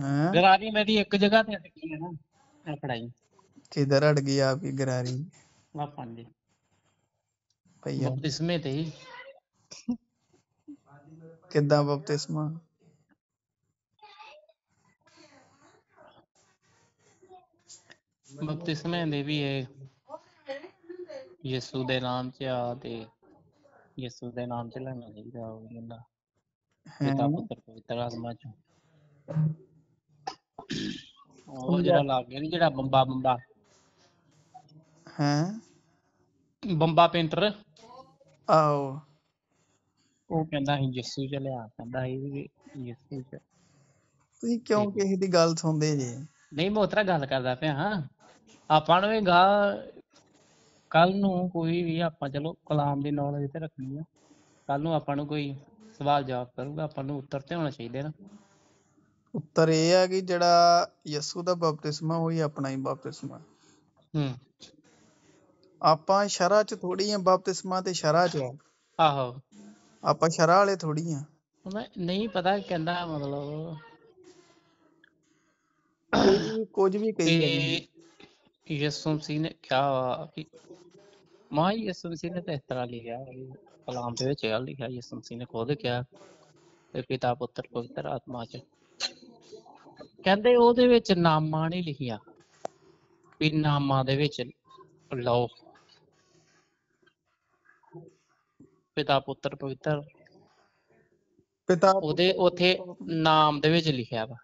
हाँ। गरारी मेरी एक जगह से अटकी है ना पढ़ाई किधर अट गई आपकी गरारी पापा जी भैया बपतिस्मे थे किदा बपतिस्मा बपतिस्मे दे भी है ਯਿਸੂ ਦੇ ਨਾਮ 'ਚ ਆ ਤੇ ਯਿਸੂ ਦੇ ਨਾਮ 'ਚ ਲੈਣਾ ਚਾਹੀਦਾ ਉਹ ਪਿਤਾ ਪੁੱਤਰ ਪਵਿੱਤਰ ਆਤਮਾ 'ਚ ਉਹ ਜਿਹੜਾ ਲੱਗ ਗਿਆ ਨਹੀਂ ਜਿਹੜਾ ਬੰਬਾ ਬੰਬਾ ਹਾਂ ਬੰਬਾ ਪੇਂਟਰ ਆਓ ਉਹ ਕਹਿੰਦਾ ਸੀ ਜੱਸੂ ਚ ਲਿਆ ਕਹਿੰਦਾ ਸੀ ਵੀ ਜੱਸੂ ਚ ਤੁਸੀਂ ਕਿਉਂ ਕਿਸੇ ਦੀ ਗੱਲ ਸੁਣਦੇ ਜੀ ਨਹੀਂ ਮੈਂ ਉਤਰਾ ਗੱਲ ਕਰਦਾ ਪਿਆ ਹਾਂ ਆਪਾਂ ਨੂੰ ਵੀ ਗਾ ਕੱਲ ਨੂੰ ਕੋਈ ਵੀ ਆਪਾਂ ਚਲੋ ਕਲਾਮ ਦੀ ਨੌਲੇਜ ਤੇ ਰੱਖਣੀ ਆ ਕੱਲ ਨੂੰ ਆਪਾਂ ਨੂੰ ਕੋਈ ਸਵਾਲ ਜਵਾਬ ਕਰੂਗਾ ਆਪਾਂ ਨੂੰ ਉੱਤਰ ਤੇ ਹੋਣਾ ਚਾਹੀਦਾ ਨਾ ਉੱਤਰ ਇਹ ਆ ਕਿ ਜਿਹੜਾ ਯਸੂ ਦਾ ਬਪਤਿਸਮਾ ਉਹ ਹੀ ਆਪਣਾ ਹੀ ਬਪਤਿਸਮਾ ਹੂੰ ਆਪਾਂ ਸ਼ਰਾਂ ਚ ਥੋੜੀ ਆ ਬਪਤਿਸਮਾ ਤੇ ਸ਼ਰਾਂ ਚ ਆਹੋ ਆਪਾਂ ਸ਼ਰਾਂ ਵਾਲੇ ਥੋੜੀ ਆ ਮੈਂ ਨਹੀਂ ਪਤਾ ਕਹਿੰਦਾ ਮਤਲਬ ਕੁਝ ਵੀ ਕਹੀ ਜਾਂਦੀ ਯਿਸੂ ਮਸੀਹ ਨੇ ਕਿਹਾ ਕਿ ਮਾਈ ਯਿਸੂ ਮਸੀਹ ਨੇ ਤਾਂ ਇਤਰਾ ਲਿਖਿਆ ਕਲਾਮ ਦੇ ਵਿੱਚ ਇਹ ਲਿਖਿਆ ਯਿਸੂ ਮਸੀਹ ਨੇ ਖੁਦ ਕਿਹਾ ਪਿਤਾ ਪੁੱਤਰ ਪਵਿੱਤਰ ਆਤਮਾ ਚ ਕਹਿੰਦੇ ਉਹਦੇ ਵਿੱਚ ਨਾਮਾਂ ਨਹੀਂ ਲਿਖਿਆ ਵੀ ਨਾਮਾਂ ਦੇ ਵਿੱਚ ਲਓ ਪਿਤਾ ਪੁੱਤਰ ਪਵਿੱਤਰ ਪਿਤਾ ਉਹਦੇ ਉਥੇ ਨਾਮ ਦੇ ਵਿੱਚ ਲਿਖਿਆ ਵਾ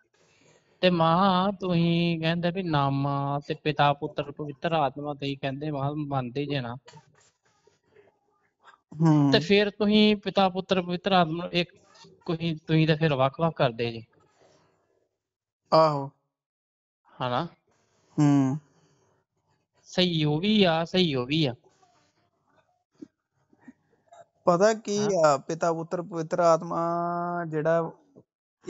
ਤੇ ਮਾਂ ਤੁਸੀਂ ਕਹਿੰਦੇ ਵੀ ਨਾਮਾ ਤੇ ਪਿਤਾ ਪੁੱਤਰ ਪਵਿੱਤਰ ਆਤਮਾ ਤੇ ਕਹਿੰਦੇ ਮਾਂ ਮੰਨਦੇ ਜੇ ਨਾ ਹੂੰ ਤੇ ਫਿਰ ਤੁਸੀਂ ਪਿਤਾ ਪੁੱਤਰ ਪਵਿੱਤਰ ਆਤਮਾ ਇੱਕ ਕੋਈ ਤੁਸੀਂ ਤਾਂ ਫਿਰ ਵੱਖ-ਵੱਖ ਕਰਦੇ ਜੀ ਆਹੋ ਹਨਾ ਹੂੰ ਸਹੀ ਉਹ ਵੀ ਆ ਸਹੀ ਉਹ ਵੀ ਆ ਪਤਾ ਕੀ ਆ ਪਿਤਾ ਪੁੱਤਰ ਪਵਿੱਤਰ ਆਤਮਾ ਜਿਹੜਾ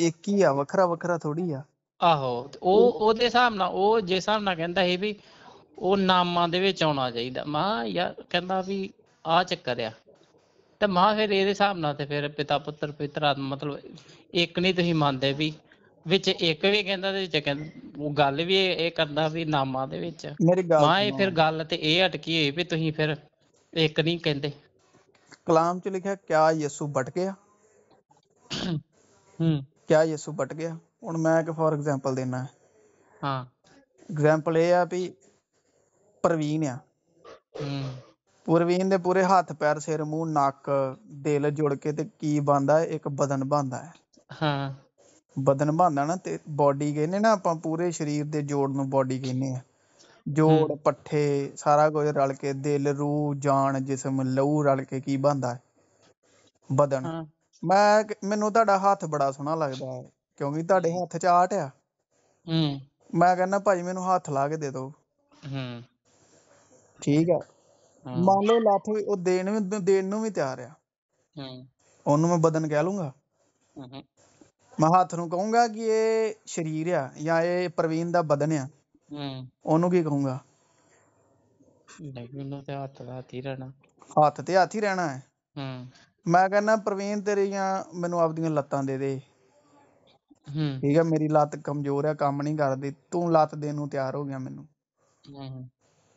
ਇੱਕ ਹੀ ਆ ਵੱਖਰਾ ਵੱਖਰਾ ਥੋੜੀ ਆ ਆਹੋ ਉਹ ਉਹਦੇ ਹਿਸਾਬ ਨਾਲ ਉਹ ਜੇ ਹਿਸਾਬ ਨਾਲ ਕਹਿੰਦਾ ਸੀ ਵੀ ਉਹ ਨਾਮਾਂ ਦੇ ਵਿੱਚ ਆਉਣਾ ਚਾਹੀਦਾ ਮਾਂ ਯਾਰ ਕਹਿੰਦਾ ਵੀ ਆ ਚੱਕਰ ਆ ਤੇ ਮਾਂ ਫਿਰ ਇਹਦੇ ਹਿਸਾਬ ਨਾਲ ਤੇ ਫਿਰ ਪਿਤਾ ਪੁੱਤਰ ਪਵਿੱਤਰ ਆਤਮਾ ਮਤਲਬ ਇੱਕ ਨਹੀਂ ਤੁਸੀਂ ਮੰਨਦੇ ਵੀ ਵਿੱਚ ਇੱਕ ਵੀ ਕਹਿੰਦਾ ਤੇ ਵਿੱਚ ਕਹਿੰਦਾ ਉਹ ਗੱਲ ਵੀ ਇਹ ਕਰਦਾ ਵੀ ਨਾਮਾਂ ਦੇ ਵਿੱਚ ਮੇਰੀ ਮਾਂ ਇਹ ਫਿਰ ਗੱਲ ਤੇ ਇਹ ਅਟਕੀ ਹੋਈ ਵੀ ਤੁਸੀਂ ਫਿਰ ਇੱਕ ਨਹੀਂ ਕਹਿੰਦੇ ਕਲਾਮ ਚ ਲਿਖਿਆ ਕਿਆ ਯਿਸੂ ਬਟ ਗਿਆ ਹੂੰ ਕਿਆ ਯਿਸੂ ਬਟ ਗਿਆ ਹੁਣ ਮੈਂ ਇੱਕ ਫੋਰ ਐਗਜ਼ਾਮਪਲ ਦੇਣਾ ਹਾਂ ਐਗਜ਼ਾਮਪਲ ਇਹ ਆ ਵੀ ਪ੍ਰਵੀਨ ਆ ਹੂੰ ਪ੍ਰਵੀਨ ਦੇ ਪੂਰੇ ਹੱਥ ਪੈਰ ਸਿਰ ਮੂੰਹ ਨੱਕ ਦਿਲ ਜੁੜ ਕੇ ਤੇ ਕੀ ਬੰਦਾ ਇੱਕ ਬਦਨ ਬੰਦਾ ਹੈ ਹਾਂ ਬਦਨ ਬਣਦਾ ਨਾ ਤੇ ਬਾਡੀ ਕਹਿੰਦੇ ਨਾ ਆਪਾਂ ਪੂਰੇ ਸਰੀਰ ਦੇ ਜੋੜ ਨੂੰ ਬਾਡੀ ਕਹਿੰਦੇ ਆ ਜੋੜ ਪੱਠੇ ਸਾਰਾ ਕੁਝ ਰਲ ਕੇ ਦਿਲ ਰੂਹ ਜਾਨ ਜਿਸਮ ਲਹੂ ਰਲ ਕੇ ਕੀ ਬਣਦਾ ਹੈ ਬਦਨ ਮੈਂ ਮੈਨੂੰ ਤੁਹਾਡਾ ਹੱਥ ਬੜਾ ਸੋਹਣਾ ਲੱਗਦਾ ਹੈ ਕਿਉਂਕਿ ਤੁਹਾਡੇ ਹੱਥ 'ਚ ਆਰਟ ਆ ਹੂੰ ਮੈਂ ਕਹਿੰਦਾ ਭਾਈ ਮੈਨੂੰ ਹੱਥ ਲਾ ਕੇ ਦੇ ਦਿਓ ਹੂੰ ਠੀਕ ਆ ਮੰਨ ਲਓ ਲੱਤ ਉਹ ਦੇਣ ਨੂੰ ਦੇਣ ਨੂੰ ਵੀ ਤਿਆਰ ਆ ਹੂੰ ਉਹਨੂੰ ਮੈਂ ਬਦਨ ਕਹਿ ਲੂੰਗਾ ਹੂੰ ਮੈਂ ਹੱਥ ਨੂੰ ਕਹੂੰਗਾ ਕਿ ਇਹ ਸਰੀਰ ਆ ਜਾਂ ਇਹ ਪ੍ਰਵੀਨ ਦਾ ਬਦਨ ਆ ਹੂੰ ਉਹਨੂੰ ਕੀ ਕਹੂੰਗਾ ਨਹੀਂ ਉਹਨਾਂ ਤੇ ਹੱਥ ਦਾ ਹੱਥ ਹੀ ਰਹਿਣਾ ਹੱਥ ਤੇ ਹੱਥ ਹੀ ਰਹਿਣਾ ਹੈ ਹੂੰ ਮੈਂ ਕਹਿੰਦਾ ਪ੍ਰਵੀਨ ਤੇਰੀਆਂ ਮੈਨੂੰ ਆਪਦੀਆਂ ਲੱਤਾਂ ਦੇ ਦੇ ਹੂੰ ਠੀਕ ਆ ਮੇਰੀ ਲੱਤ ਕਮਜ਼ੋਰ ਆ ਕੰਮ ਨਹੀਂ ਕਰਦੀ ਤੂੰ ਲੱਤ ਦੇਣ ਨੂੰ ਤਿਆਰ ਹੋ ਗਿਆ ਮੈਨੂੰ ਹੂੰ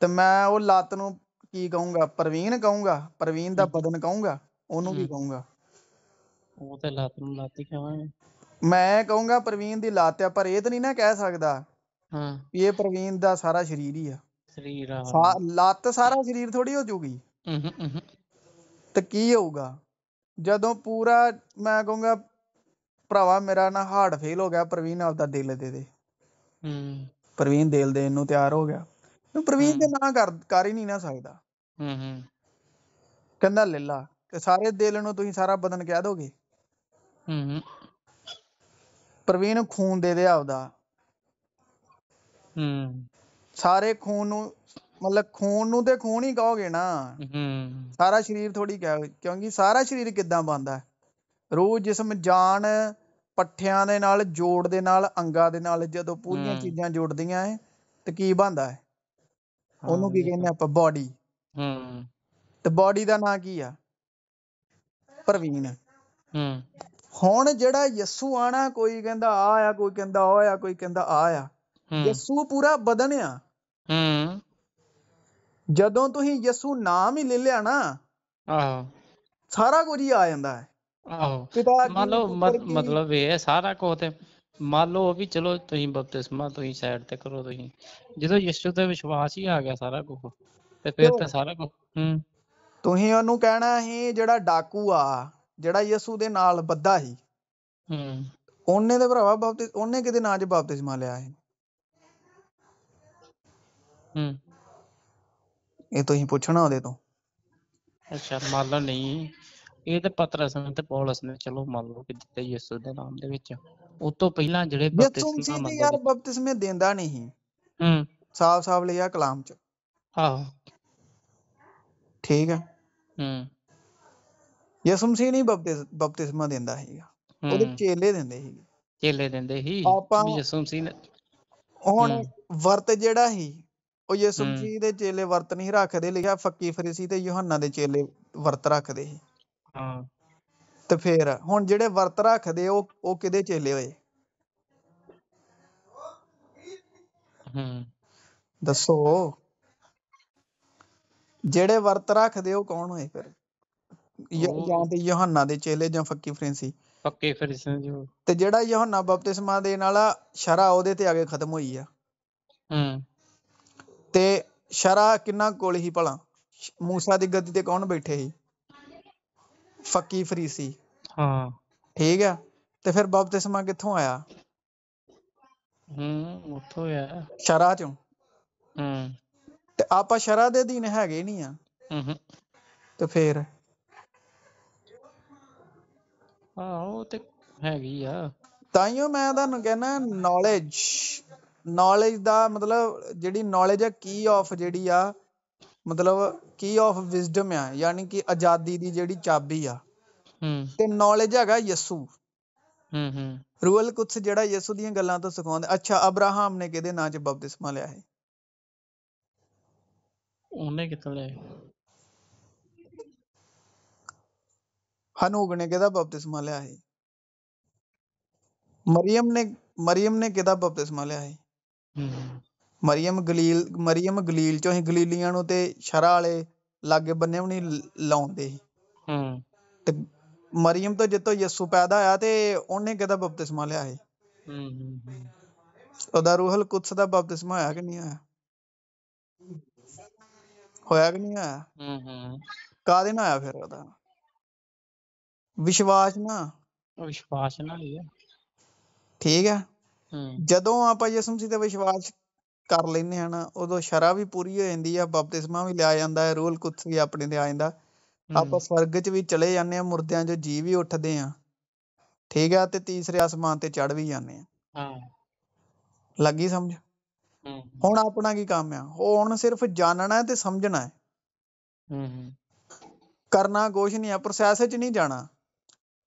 ਤੇ ਮੈਂ ਉਹ ਲੱਤ ਨੂੰ ਕੀ ਕਹੂੰਗਾ ਪ੍ਰਵੀਨ ਕਹੂੰਗਾ ਪ੍ਰਵੀਨ ਦਾ ਬਦਨ ਕਹੂੰਗਾ ਉਹਨੂੰ ਕੀ ਕਹੂੰਗਾ ਉਹ ਤੇ ਲੱਤ ਨੂੰ ਲੱਤ ਹੀ ਕਹਾਂਗੇ ਮੈਂ ਕਹੂੰਗਾ ਪ੍ਰਵੀਨ ਦੀ ਲੱਤ ਆ ਪਰ ਇਹ ਤਾਂ ਨਹੀਂ ਨਾ ਕਹਿ ਸਕਦਾ ਹਾਂ ਵੀ ਇਹ ਪ੍ਰਵੀਨ ਦਾ ਸਾਰਾ ਸਰੀਰ ਹੀ ਆ ਸਰੀਰ ਆ ਲੱਤ ਸਾਰਾ ਸਰੀਰ ਥੋੜੀ ਹੋ ਜੂਗੀ ਤੇ ਕੀ ਹੋਊਗਾ ਜਦੋਂ ਪੂਰਾ ਮੈਂ ਕਹੂੰਗਾ ਭਰਾਵਾ ਮੇਰਾ ਨਾ ਹਾਰਟ ਫੇਲ ਹੋ ਗਿਆ ਪ੍ਰਵੀਨ ਆਪਦਾ ਦਿਲ ਦੇ ਦੇ ਹੂੰ ਪ੍ਰਵੀਨ ਦਿਲ ਦੇਣ ਨੂੰ ਤਿਆਰ ਹੋ ਗਿਆ ਨੂੰ ਪ੍ਰਵੀਨ ਦੇ ਨਾਂ ਕਰ ਕਰ ਹੀ ਨਹੀਂ ਨਾ ਸਕਦਾ ਹੂੰ ਹੂੰ ਕਹਿੰਦਾ ਲੈ ਲਾ ਤੇ ਸਾਰੇ ਦਿਲ ਨੂੰ ਤੁਸੀਂ ਸਾਰਾ ਬਦਨ ਕਹਿ ਦੋਗੇ ਹੂੰ ਹੂੰ ਪ੍ਰਵੀਨ ਖੂਨ ਦੇ ਦੇ ਆਪਦਾ ਹੂੰ ਸਾਰੇ ਖੂਨ ਨੂੰ ਮਤਲਬ ਖੂਨ ਨੂੰ ਤੇ ਖੂਨ ਹੀ ਕਹੋਗੇ ਨਾ ਹੂੰ ਸਾਰਾ ਸਰੀਰ ਥੋੜੀ ਕਹੋ ਕਿਉਂਕਿ ਸਾਰਾ ਸਰੀਰ ਕਿੱਦਾਂ ਬੰਦਾ ਰੂਹ ਜਿਸਮ ਜਾਨ ਪੱਠਿਆਂ ਦੇ ਨਾਲ ਜੋੜ ਦੇ ਨਾਲ ਅੰਗਾ ਦੇ ਨਾਲ ਜਦੋਂ ਪੂਰੀਆਂ ਚੀਜ਼ਾਂ ਜੁੜਦੀਆਂ ਹੈ ਤੇ ਕੀ ਬੰਦਾ ਹੈ ਉਹਨੂੰ ਕੀ ਕਹਿੰਦੇ ਆਪਾਂ ਬਾਡੀ ਹੂੰ ਤੇ ਬਾਡੀ ਦਾ ਨਾਂ ਕੀ ਆ ਪ੍ਰਵੀਨ ਹੂੰ ਹੁਣ ਜਿਹੜਾ ਯਸੂ ਆਣਾ ਕੋਈ ਕਹਿੰਦਾ ਆ ਆ ਕੋਈ ਕਹਿੰਦਾ ਉਹ ਆ ਕੋਈ ਕਹਿੰਦਾ ਆ ਆ ਯਸੂ ਪੂਰਾ ਬਦਨਿਆ ਹੂੰ ਜਦੋਂ ਤੁਸੀਂ ਯਸੂ ਨਾਮ ਹੀ ਲੈ ਲਿਆ ਨਾ ਆਹੋ ਸਾਰਾ ਕੁਝ ਹੀ ਆ ਜਾਂਦਾ ਹੈ ਆਹੋ ਮੰਨ ਲਓ ਮਤਲਬ ਇਹ ਹੈ ਸਾਰਾ ਕੁਝ ਤੇ ਮੰਨ ਲਓ ਵੀ ਚਲੋ ਤੁਸੀਂ ਬਪਤਿਸਮਾ ਤੁਸੀਂ ਸਾਈਡ ਤੇ ਕਰੋ ਤੁਸੀਂ ਜਦੋਂ ਯਿਸੂ ਤੇ ਵਿਸ਼ਵਾਸ ਹੀ ਆ ਗਿਆ ਸਾਰਾ ਕੁਝ ਤੇ ਫਿਰ ਤਾਂ ਸਾਰਾ ਕੁਝ ਹੂੰ ਤੁਸੀਂ ਉਹਨੂੰ ਕਹਿਣਾ ਸੀ ਜਿਹੜਾ ਡਾਕੂ ਆ ਜਿਹੜਾ ਯਿਸੂ ਦੇ ਨਾਲ ਬੱਧਾ ਸੀ ਹੂੰ ਉਹਨੇ ਦੇ ਭਰਾਵਾ ਬਾਪਤਿਸ ਉਹਨੇ ਕਿਹਦੇ ਨਾਂ 'ਚ ਬਾਪਤਿਸਮਾ ਲਿਆ ਹੈ ਹੂੰ ਇਹ ਹੀ ਪੁੱਛਣਾ ਉਹਦੇ ਤੋਂ ਅੱਛਾ ਮੰਨ ਲਓ ਨਹੀਂ ਇਹ ਤੇ ਪਤਰਸ ਨੇ ਤੇ ਪੌਲਸ ਨੇ ਚਲੋ ਮੰਨ ਲਓ ਕਿ ਦਿੱਤੇ ਯਿਸੂ ਦੇ ਨਾਮ ਦੇ ਵਿੱਚ ਉਸ ਤੋਂ ਪਹਿਲਾਂ ਜਿਹੜੇ ਬਪਤਿਸਮਾ ਮੰਗਦੇ ਯਾਰ ਬਪਤਿਸਮੇ ਦਿੰਦਾ ਨਹੀਂ ਹੂੰ ਸਾਫ ਸਾਫ ਲਿਆ ਕਲਾਮ ਚ ਆਹ ਠੀਕ ਹੈ ਹੂੰ ਯਿਸੂ ਮਸੀਹ ਨਹੀਂ ਬਪਤਿਸਮਾ ਦਿੰਦਾ ਸੀਗਾ ਉਹਦੇ ਚੇਲੇ ਦਿੰਦੇ ਸੀ ਚੇਲੇ ਦਿੰਦੇ ਸੀ ਆਪਾਂ ਯਿਸੂ ਮਸੀਹ ਨੇ ਹੁਣ ਵਰਤ ਜਿਹੜਾ ਸੀ ਉਹ ਯਿਸੂ ਮਸੀਹ ਦੇ ਚੇਲੇ ਵਰਤ ਨਹੀਂ ਰੱਖਦੇ ਲਿਖਿਆ ਫੱਕੀ ਫਰੀਸੀ ਤੇ ਯੋਹੰਨਾ ਦੇ ਚੇਲੇ ਵਰਤ ਰੱਖਦੇ ਸੀ ਹਾਂ ਤੇ ਫੇਰ ਹੁਣ ਜਿਹੜੇ ਵਰਤ ਰੱਖਦੇ ਉਹ ਉਹ ਕਿਹਦੇ ਚੇਲੇ ਹੋਏ ਹੂੰ ਦੱਸੋ ਜਿਹੜੇ ਵਰਤ ਰੱਖਦੇ ਉਹ ਕੌਣ ਹੋਏ ਫਿਰ ਜਾਂ ਤੇ ਯੋਹੰਨਾ ਦੇ ਚੇਲੇ ਜਾਂ ਫੱਕੀ ਫਰੀਸੀ ਫੱਕੀ ਫਰੀਸੀ ਜੀ ਤੇ ਜਿਹੜਾ ਯੋਹੰਨਾ ਬਪਤਿਸਮਾ ਦੇਣ ਵਾਲਾ ਸ਼ਰਾ ਉਹਦੇ ਤੇ ਆ ਕੇ ਖਤਮ ਹੋਈ ਆ ਹੂੰ ਤੇ ਸ਼ਰਾ ਕਿੰਨਾ ਕੋਲ ਹੀ ਭਲਾ موسی ਦੀ ਗੱਦੀ ਤੇ ਕੌਣ ਬੈਠੇ ਸੀ ਫੱਕੀ ਫਰੀਸੀ ਹਾਂ ਠੀਕ ਆ ਤੇ ਫਿਰ ਬਪਤਿਸਮਾ ਕਿੱਥੋਂ ਆਇਆ ਹੂੰ ਉੱਥੋਂ ਆ ਸ਼ਰਾ ਚੋਂ ਹੂੰ ਤੇ ਆਪਾਂ ਸ਼ਰਾ ਦੇ ਅਧੀਨ ਹੈਗੇ ਨਹੀਂ ਆ ਹੂੰ ਹੂੰ। ਤੇ ਫੇਰ ਆਹੋ ਤੇ ਹੈਗੀ ਆ ਤਾਈਓ ਮੈਂ ਤੁਹਾਨੂੰ ਕਹਿੰਦਾ ਨੌਲੇਜ ਨੌਲੇਜ ਦਾ ਮਤਲਬ ਜਿਹੜੀ ਨੌਲੇਜ ਹੈ ਕੀ ਆਫ ਜਿਹੜੀ ਆ ਮਤਲਬ ਕੀ ਆਫ ਵਿਜ਼ਡਮ ਆ ਯਾਨੀ ਕਿ ਆਜ਼ਾਦੀ ਦੀ ਜਿਹੜੀ ਚਾਬੀ ਆ ਹੂੰ ਤੇ ਨੌਲੇਜ ਹੈਗਾ ਯਸੂ ਹੂੰ ਹੂੰ ਰੂਅਲ ਕੁਛ ਜਿਹੜਾ ਯਸੂ ਦੀਆਂ ਗੱਲਾਂ ਤੋਂ ਸਿਖਾਉਂਦੇ ਅੱਛਾ ਅਬਰਾਹਮ ਨੇ ਕਿਹਦੇ ਨਾਂ 'ਚ ਬਪਤਿਸਮਾ ਲਿਆ ਹੈ ਉਹਨੇ ਕਿੱਥੋਂ ਲਿਆ हनोगने केदा बपतिस्मा लिया ਬਪਤਿਸਮਾ ਲਿਆ ने ਮਰੀਮ ਨੇ ਕਿਹਦਾ ਬਪਤਿਸਮਾ ਲਿਆ ਸੀ ਮਰੀਮ ਗਲੀਲ ਮਰੀਮ ਗਲੀਲ ਚੋਂ ਹੀ ਗਲੀਲੀਆਂ ਨੂੰ ਤੇ ਸ਼ਰਾ ਵਾਲੇ ਲਾਗੇ ਬੰਨੇ ਵੀ ਨਹੀਂ ਲਾਉਂਦੇ ਹੂੰ ਤੇ ਮਰੀਮ ਤੋਂ ਜਿੱਤੋਂ ਯਿਸੂ ਪੈਦਾ ਹੋਇਆ ਤੇ ਉਹਨੇ ਕਿਹਦਾ ਬਪਤਿਸਮਾ ਲਿਆ ਸੀ ਹੂੰ ਉਹਦਾ ਰੂਹਲ ਕੁਦਸ ਦਾ ਬਪਤਿਸਮਾ ਹੋਇਆ ਕਿ ਨਹੀਂ ਹੋਇਆ ਹੋਇਆ ਕਿ ਨਹੀਂ ਹੋਇਆ ਹੂੰ ਹੂੰ ਕਾਦੇ ਨਾਲ ਆਇਆ ਫਿਰ ਉਹਦਾ ਵਿਸ਼ਵਾਸ ਨਾ ਵਿਸ਼ਵਾਸ ਨਾ ਹੀ ਹੈ ਠੀਕ ਹੈ ਹੂੰ ਜਦੋਂ ਆਪਾਂ ਯਿਸੂ ਮਸੀਹ ਤੇ ਵਿਸ਼ਵਾਸ ਕਰ ਲੈਨੇ ਹਨ ਉਦੋਂ ਸ਼ਰਾ ਵੀ ਪੂਰੀ ਹੋ ਜਾਂਦੀ ਆ ਬਪਤਿਸਮਾ ਵੀ ਲਿਆ ਜਾਂਦਾ ਹੈ ਰੂਲ ਕੁੱਤ ਵੀ ਆਪਣੇ ਤੇ ਆ ਜਾਂਦਾ ਆਪਾਂ ਸਵਰਗ 'ਚ ਵੀ ਚਲੇ ਜਾਂਦੇ ਆ ਮੁਰਦਿਆਂ 'ਚੋਂ ਜੀ ਵੀ ਉੱਠਦੇ ਆ ਠੀਕ ਆ ਤੇ ਤੀਸਰੇ ਅਸਮਾਨ ਤੇ ਚੜ ਵੀ ਜਾਂਦੇ ਆ ਹਾਂ ਲੱਗੀ ਸਮਝ ਹੁਣ ਆਪਣਾ ਕੀ ਕੰਮ ਆ ਹੁਣ ਸਿਰਫ ਜਾਣਨਾ ਤੇ ਸਮਝਣਾ ਹੈ ਹੂੰ ਹੂੰ ਕਰਨਾ ਕੁਝ ਨਹੀਂ ਆ ਪ੍ਰੋਸੈਸ 'ਚ ਨਹੀਂ ਜਾਣਾ